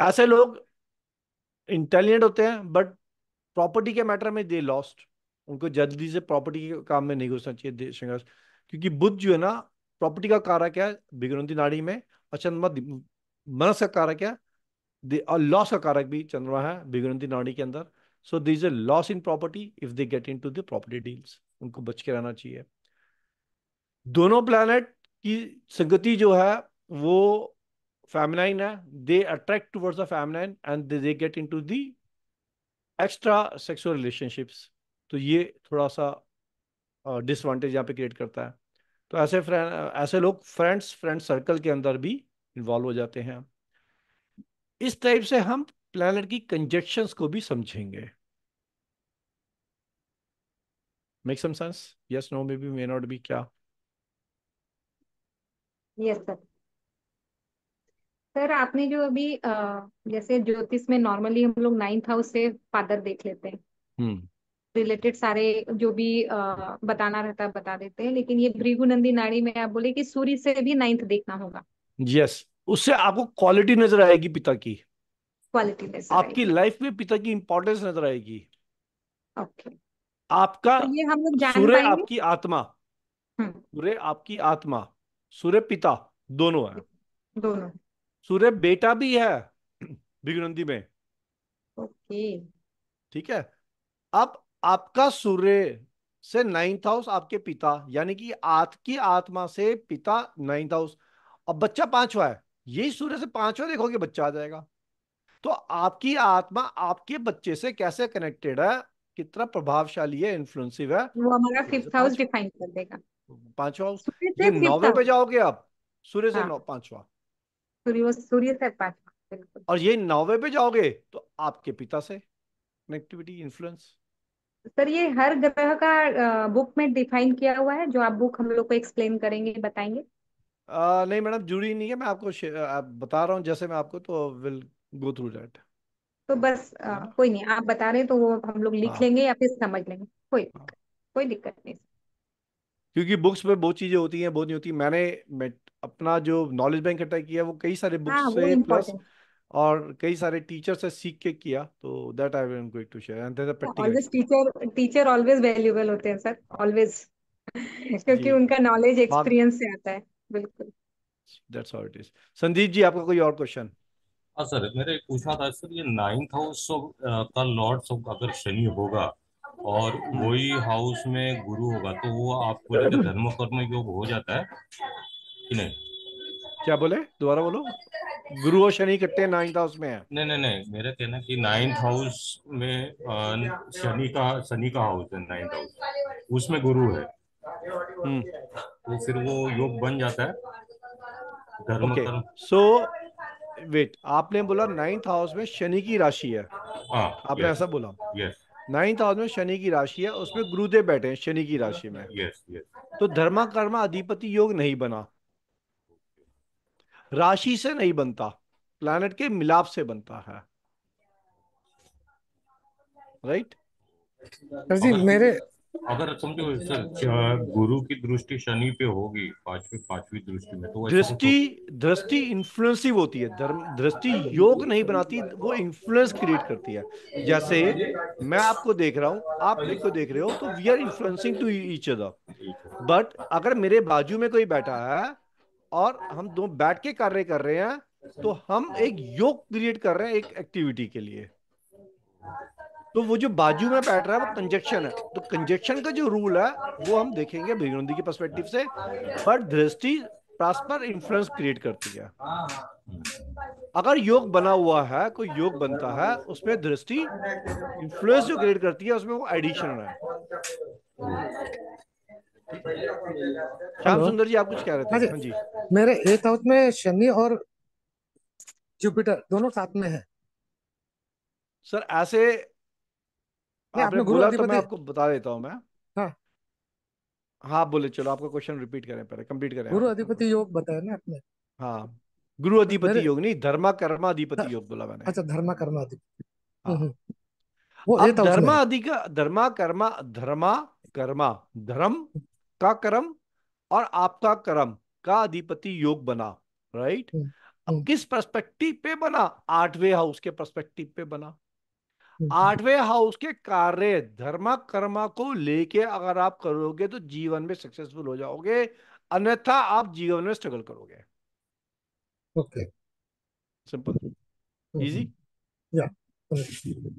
ऐसे लोग इंटेलिजेंट होते हैं बट प्रॉपर्टी के मैटर में दे लॉस्ट उनको जल्दी से प्रॉपर्टी के काम में नहीं घुसना चाहिए क्योंकि बुद्ध जो है ना प्रॉपर्टी का कारक क्या है बिगड़ती नाड़ी में और चंद्रमा मनस का कारक क्या और लॉस का कारक भी चंद्रमा है बिगड़ती नाड़ी के अंदर so this a loss in property if they get in to the property deals उनको बच के रहना चाहिए दोनों प्लानट कि संगति जो है वो फैमिलाइन है they attract towards the feminine and they get into the extra sexual relationships तो ये थोड़ा सा डिसवान्टेज यहाँ पे क्रिएट करता है तो ऐसे फ्रेंड ऐसे लोग फ्रेंड्स फ्रेंड सर्कल के अंदर भी इन्वॉल्व हो जाते हैं इस टाइप से हम प्लानट की कंजेक्शंस को भी समझेंगे make some sense yes no maybe may not be क्या यस सर सर आपने जो अभी जैसे ज्योतिष में नॉर्मली हम लोग नाइन्थ हाउस से फादर देख लेते हैं रिलेटेड हम्म। सारे जो भी बताना रहता है बता देते हैं लेकिन ये भृगुनंदी नाड़ी में आप बोले कि सूर्य से भी नाइन्थ देखना होगा यस उससे आपको क्वालिटी नजर आएगी पिता की क्वालिटी नजर आपकी लाइफ में पिता की इम्पोर्टेंस नजर आएगी ओके आपका तो ये हम लोग जान सूर्य पाएंगे आपकी आत्मा हम्म। सूर्य आपकी आत्मा सूर्य पिता दोनों है दोनों सूर्य बेटा भी है भिगनंदी में ओके ठीक है अब आपका सूर्य से नाइन्थ हाउस आपके पिता यानी कि आपकी आत्मा से पिता नाइन्थ हाउस अब बच्चा पांचवा है यही सूर्य से पांचवा देखोगे बच्चा आ जाएगा तो आपकी आत्मा आपके बच्चे से कैसे कनेक्टेड है कितना प्रभावशाली है इन्फ्लुएंसिव है वो हमारा फिफ्थ हाउस डिफाइन कर देगा पांचवा हाउस ये नौवे पे जाओगे आप सूर्य से हाँ। नौ पांचवा सूर्य सूर्य से पांचवा और ये नौवे पे जाओगे तो आपके पिता से कनेक्टिविटी इन्फ्लुएंस सर ये हर ग्रह का बुक में डिफाइन किया हुआ है जो आप बुक हम लोग को एक्सप्लेन करेंगे बताएंगे आ, नहीं मैडम जुड़ी नहीं है मैं आपको आप बता रहा हूँ जैसे मैं आपको तो विल गो थ्रू दैट तो बस आ, कोई नहीं आप बता रहे हैं तो वो हम लोग लिख हाँ। लेंगे या फिर समझ लेंगे कोई हाँ। कोई दिक्कत नहीं क्योंकि बुक्स में बहुत चीजें होती हैं बहुत नहीं होती मैंने मैं, अपना जो नॉलेज बैंक इकट्ठा किया वो कई सारे हाँ, बुक्स हाँ, से प्लस और कई सारे टीचर से सीख के किया तो that I am going to share and their practical always teacher teacher always valuable होते हैं सर ऑलवेज क्योंकि उनका नॉलेज एक्सपीरियंस से आता है बिल्कुल that's how it is Sandeep ji आपका कोई और क्वेश्चन हाँ सर मेरे पूछा था सर ये नाइन्थ हाउस uh, का लॉर्ड्स अगर शनि होगा और वही हाउस में गुरु होगा तो वो आपको धर्म कर्म योग हो जाता है कि नहीं क्या बोले दोबारा बोलो गुरु और शनि इकट्ठे नाइन्थ हाउस में है नहीं नहीं नहीं मेरा कहना कि नाइन्थ हाउस में शनि का शनि का हाउस है नाइन्थ हाउस उसमें गुरु है हम्म। तो फिर वो योग बन जाता है धर्म okay. कर्म सो so, वेट आपने बोला नाइन्थ हाउस में शनि की राशि है आ, हाँ, आपने ऐसा बोला यस नाइन्थ हाउस में शनि की राशि है उसमें गुरुदेव बैठे हैं शनि की राशि में तो धर्मा कर्मा अधिपति योग नहीं बना राशि से नहीं बनता प्लैनेट के मिलाप से बनता है राइट right? जी मेरे अगर समझो सर गुरु की दृष्टि शनि पे होगी पांचवी पांचवी दृष्टि में तो दृष्टि दृष्टि इन्फ्लुएंसिव होती है धर्म दृष्टि योग नहीं बनाती वो इन्फ्लुएंस क्रिएट करती है जैसे मैं आपको देख रहा हूँ आप मेरे को देख रहे हो तो we are influencing to each other but अगर मेरे बाजू में कोई बैठा है और हम दो बैठ के कार्य कर रहे हैं तो हम एक योग क्रिएट कर रहे हैं एक एक्टिविटी के लिए तो वो जो बाजू में बैठ रहा है वो कंजेक्शन है तो कंजेक्शन का जो रूल है वो हम देखेंगे भिगनंदी के पर्सपेक्टिव से बट दृष्टि पर इन्फ्लुएंस क्रिएट करती है अगर योग बना हुआ है कोई योग बनता है उसमें दृष्टि इन्फ्लुएंस जो क्रिएट करती है उसमें वो एडिशन है श्याम सुंदर जी आप कुछ कह रहे थे हाँ जी हाँ मेरे एथ हाउस में शनि और जुपिटर दोनों साथ में है सर ऐसे आपने गुरु बोला तो मैं आपको बता देता हूँ मैं हाँ हाँ बोले चलो आपका क्वेश्चन रिपीट करें पहले कंप्लीट करें गुरु अधिपति योग बताया ना आपने हाँ गुरु अधिपति योग नहीं धर्मा कर्मा अधिपति हाँ। योग बोला मैंने अच्छा धर्मा कर्मा अधिपति हाँ हम्म, हम्म। वो अब धर्मा अधिक धर्मा कर्मा धर्मा कर्मा धर्म का कर्म और आपका कर्म का अधिपति योग बना राइट हम्म, अब किस पर्सपेक्टिव पे बना आठवें हाउस के पर्सपेक्टिव पे बना हम्म। आठवें हाउस के कार्य धर्म कर्मा को लेके अगर आप करोगे तो जीवन में सक्सेसफुल हो जाओगे अन्यथा आप जीवन में स्ट्रगल करोगे ओके सिंपल इजी हम्म। या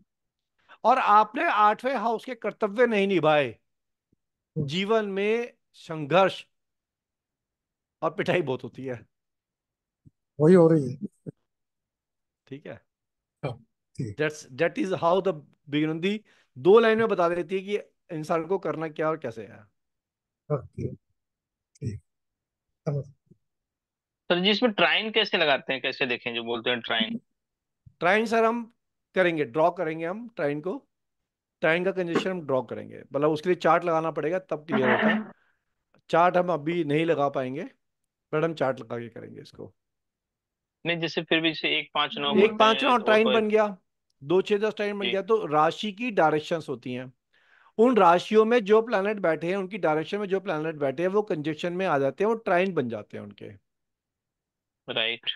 और आपने आठवें हाउस के कर्तव्य नहीं निभाए हम्म। जीवन में संघर्ष और पिटाई बहुत होती है वही हो रही है ठीक है हाँ। That is how the Bhrigu Nandi दो लाइन में बता देती है कि इंसान को करना क्या और कैसे है सर जी इसमें ट्राइन कैसे लगाते हैं कैसे देखें जो बोलते हैं ट्राइन ट्राइन सर हम करेंगे ड्रॉ करेंगे हम ट्राइन को ट्राइन का कंजेशन हम ड्रॉ करेंगे मतलब उसके लिए चार्ट लगाना पड़ेगा तब क्लियर होता है चार्ट हम अभी नहीं लगा पाएंगे बट हम चार्ट लगा के करेंगे इसको नहीं जैसे फिर भी एक पांच नौ एक पांच नौ ट्राइन बन तो गया दो छह दस टाइम बन गया तो राशि की डायरेक्शन होती हैं उन राशियों में जो प्लानट बैठे हैं उनकी डायरेक्शन में जो प्लानट बैठे हैं वो कंजेक्शन में आ जाते हैं और ट्राइन बन जाते हैं उनके राइट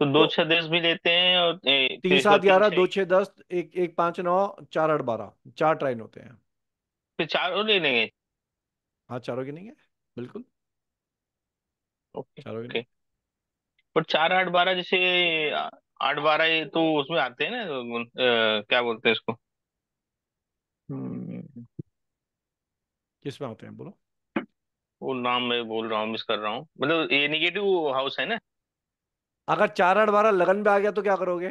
तो दो तो छह दस भी लेते हैं और तीन सात ग्यारह दो छह दस एक एक पांच नौ चार आठ बारह चार ट्राइन होते हैं फिर चारों ले लेंगे हाँ चारों गिनेंगे बिल्कुल ओके चारों ओके और चार आठ बारह जैसे आठ बारह तो उसमें आते हैं ना क्या बोलते हैं इसको हम्म। किस में आते हैं बोलो वो नाम मैं बोल रहा हूँ मिस कर रहा हूँ मतलब ये निगेटिव हाउस है ना अगर चार आठ बारह लगन पे आ गया तो क्या करोगे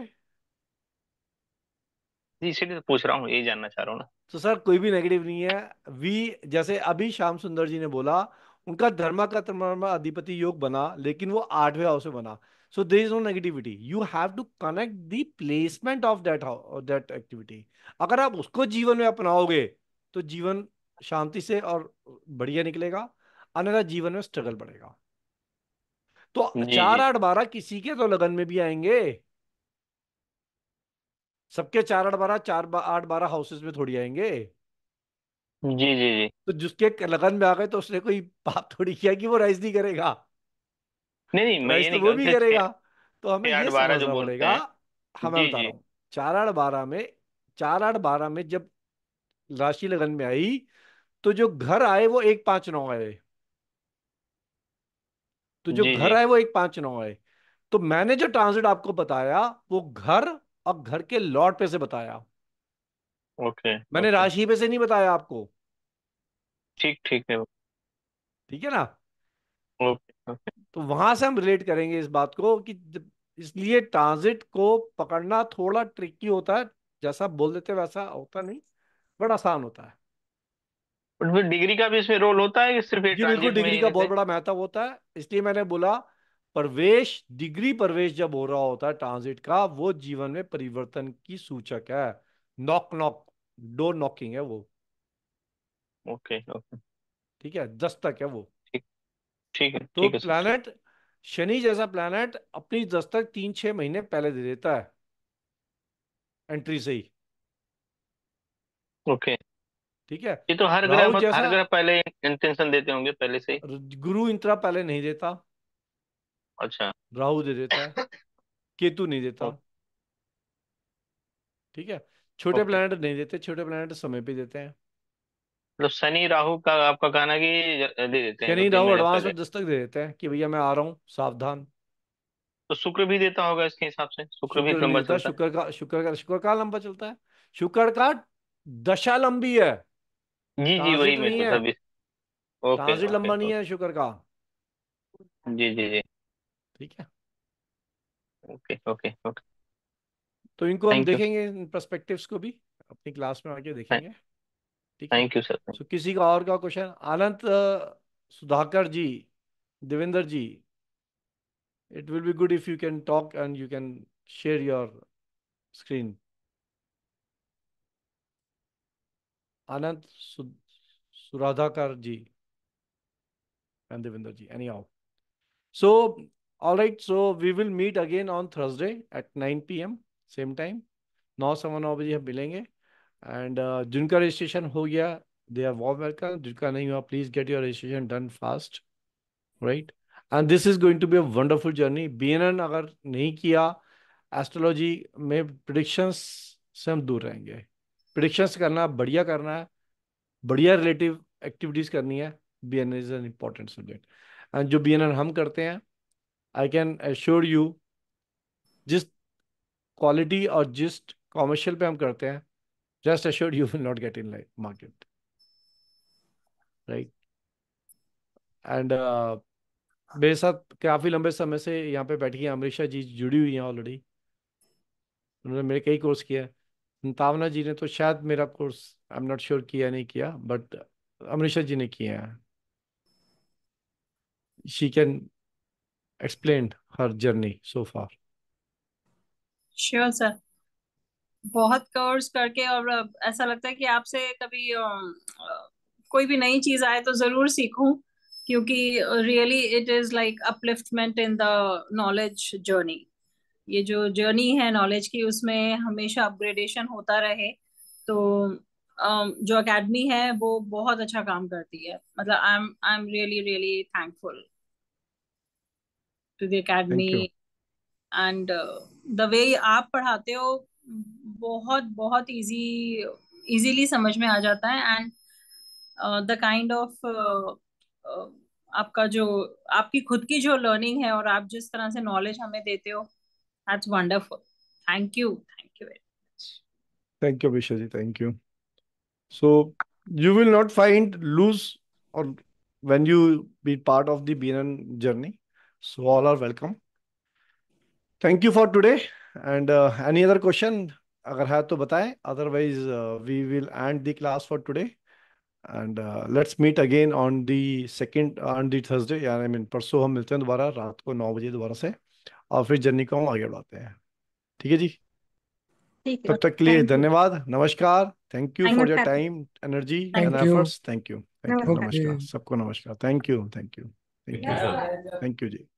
इसीलिए तो पूछ रहा हूँ ये जानना चाह रहा हूँ ना तो सर कोई भी नेगेटिव नहीं है वी जैसे अभी श्याम सुंदर जी ने बोला उनका धर्म का धर्मा अधिपति योग बना लेकिन वो आठवें हाउस में बना so there is no negativity you have to connect the placement of that that activity अगर आप उसको जीवन में अपनाओगे तो जीवन शांति से और बढ़िया निकलेगा अन्यथा जीवन में स्ट्रगल बढ़ेगा तो चार आठ बारह किसी के तो लगन में भी आएंगे सबके चार आठ बारह चार आठ बारह हाउसेस में थोड़ी आएंगे जी जी जी तो जिसके लगन में आ गए तो उसने कोई पाप थोड़ी किया कि वो राइस नहीं करेगा नहीं नहीं तो मैं राइस तो नहीं वो भी कहता करेगा तो हमें ये आठ बारह जो समझना बोलते पड़ेगा हैं हाँ मैं जी बता जी रहा हूँ चार आठ बारह में चार आठ बारह में जब राशि लगन में आई तो जो घर आए वो एक पांच नौ आए तो जो जी घर जी आए वो एक पांच नौ आए तो मैंने जो ट्रांजिट आपको बताया वो घर और घर के लॉट पे से बताया ओके मैंने ओके राशि पे से नहीं बताया आपको ठीक ठीक है ठीक है ना ओके ओके तो वहां से हम रिलेट करेंगे इस बात को कि इसलिए ट्रांजिट को पकड़ना थोड़ा ट्रिकी होता है जैसा बोल देते वैसा होता नहीं बड़ा आसान होता है डिग्री का भी इसमें रोल होता है सिर्फ जी बिल्कुल डिग्री का बहुत बड़ा महत्व होता है इसलिए मैंने बोला प्रवेश डिग्री प्रवेश जब हो रहा होता है ट्रांजिट का वो जीवन में परिवर्तन की सूचक है नॉक नॉक डोर नॉकिंग है वो ओके ओके ठीक है दस तक है वो ठीक है तो प्लान शनि जैसा प्लानट अपनी दस्तक तीन छह महीने पहले दे देता है एंट्री से ही ओके ठीक है ये तो हर ग्रह हर ग्रह पहले इंटेंशन देते होंगे पहले से ही गुरु इंतरा पहले नहीं देता अच्छा राहु दे देता है केतु नहीं देता ठीक है छोटे प्लैनेट नहीं देते छोटे प्लैनेट समय पे देते हैं मतलब शनि राहु का आपका कहना है कि दे देते हैं दो शनि तो तीन राहु महीने एडवांस पहले में दस्तक दे देते हैं कि भैया मैं आ रहा हूँ सावधान तो शुक्र भी देता होगा इसके हिसाब से शुक्र भी शुक्र भी लंबा देता है चलता है शुक्र का शुक्र का शुक्र का लंबा चलता है शुक्र का दशा लंबी है जी जी वही ट्रांजिट मेरे नहीं को है तभी ओके ट्रांजिट ओके लंबा तो नहीं है ओके शुक्र का जी जी जी ठीक है ओके ओके ओके तो इनको हम थैंक यू देखेंगे इन पर्सपेक्टिव्स को भी अपनी क्लास में आके देखेंगे ठीक थैंक यू सर सो किसी का और का question Anant Sudhakar ji Devender ji it will be good if you can talk and you can share your screen Anant Sudhakar ji and Devendra ji anyhow so all right so we will meet again on Thursday at nine P M same time नौ सवा नौ बजे हम मिलेंगे and uh, जिनका registration हो गया they are war welcome जिनका नहीं हुआ please get your registration done fast right and this is going to be a wonderful journey B N N अगर नहीं किया एस्ट्रोलॉजी में प्रडिक्शंस से हम दूर रहेंगे प्रडिक्शंस करना बढ़िया करना है बढ़िया रिलेटिव एक्टिविटीज करनी है B N N is an important subject and जो बी एन एन हम करते हैं आई कैन एश्योर यू जिस क्वालिटी और जिस कॉमर्शियल पे हम करते हैं Just assured you will not get in like market. Right? and uh, मेरे साथ काफ़ी लंबे समय से यहाँ पे बैठी हैं अमरीशा जी जुड़ी हुई हैं ऑलरेडी उन्होंने मेरे कई कोर्स किया तावना जी ने तो शायद मेरा course I am not sure किया नहीं किया बट अमरीशा जी ने किया है she can explain her journey so far sure sir बहुत कोर्स करके और ऐसा लगता है कि आपसे कभी कोई भी नई चीज आए तो जरूर सीखूं क्योंकि really it is like upliftment in the knowledge journey ये जो जर्नी है नॉलेज की उसमें हमेशा अपग्रेडेशन होता रहे तो जो एकेडमी है वो बहुत अच्छा काम करती है मतलब I am I am really really thankful to the academy and the way आप पढ़ाते हो बहुत बहुत इजी इजीली समझ में आ जाता है एंड द काइंड ऑफ आपका जो आपकी खुद की जो लर्निंग है और आप जिस तरह से नॉलेज हमें देते हो that's wonderful thank you thank you very much thank you Abhisha ji thank you so you will not find loose और when you be part of the BNN journey so all are welcome thank you for today and any other question अगर है तो बताएं otherwise we will end the class for today and let's meet again on the second on the Thursday यार I mean परसों हम मिलते हैं दोबारा रात को नौ बजे दोबारा से और फिर जर्नी को हम आगे बढ़ाते हैं ठीक है जी तब तक, के लिए धन्यवाद नमस्कार thank you for your time energy and efforts thank you नमस्कार सबको नमस्कार thank you thank you thank you ji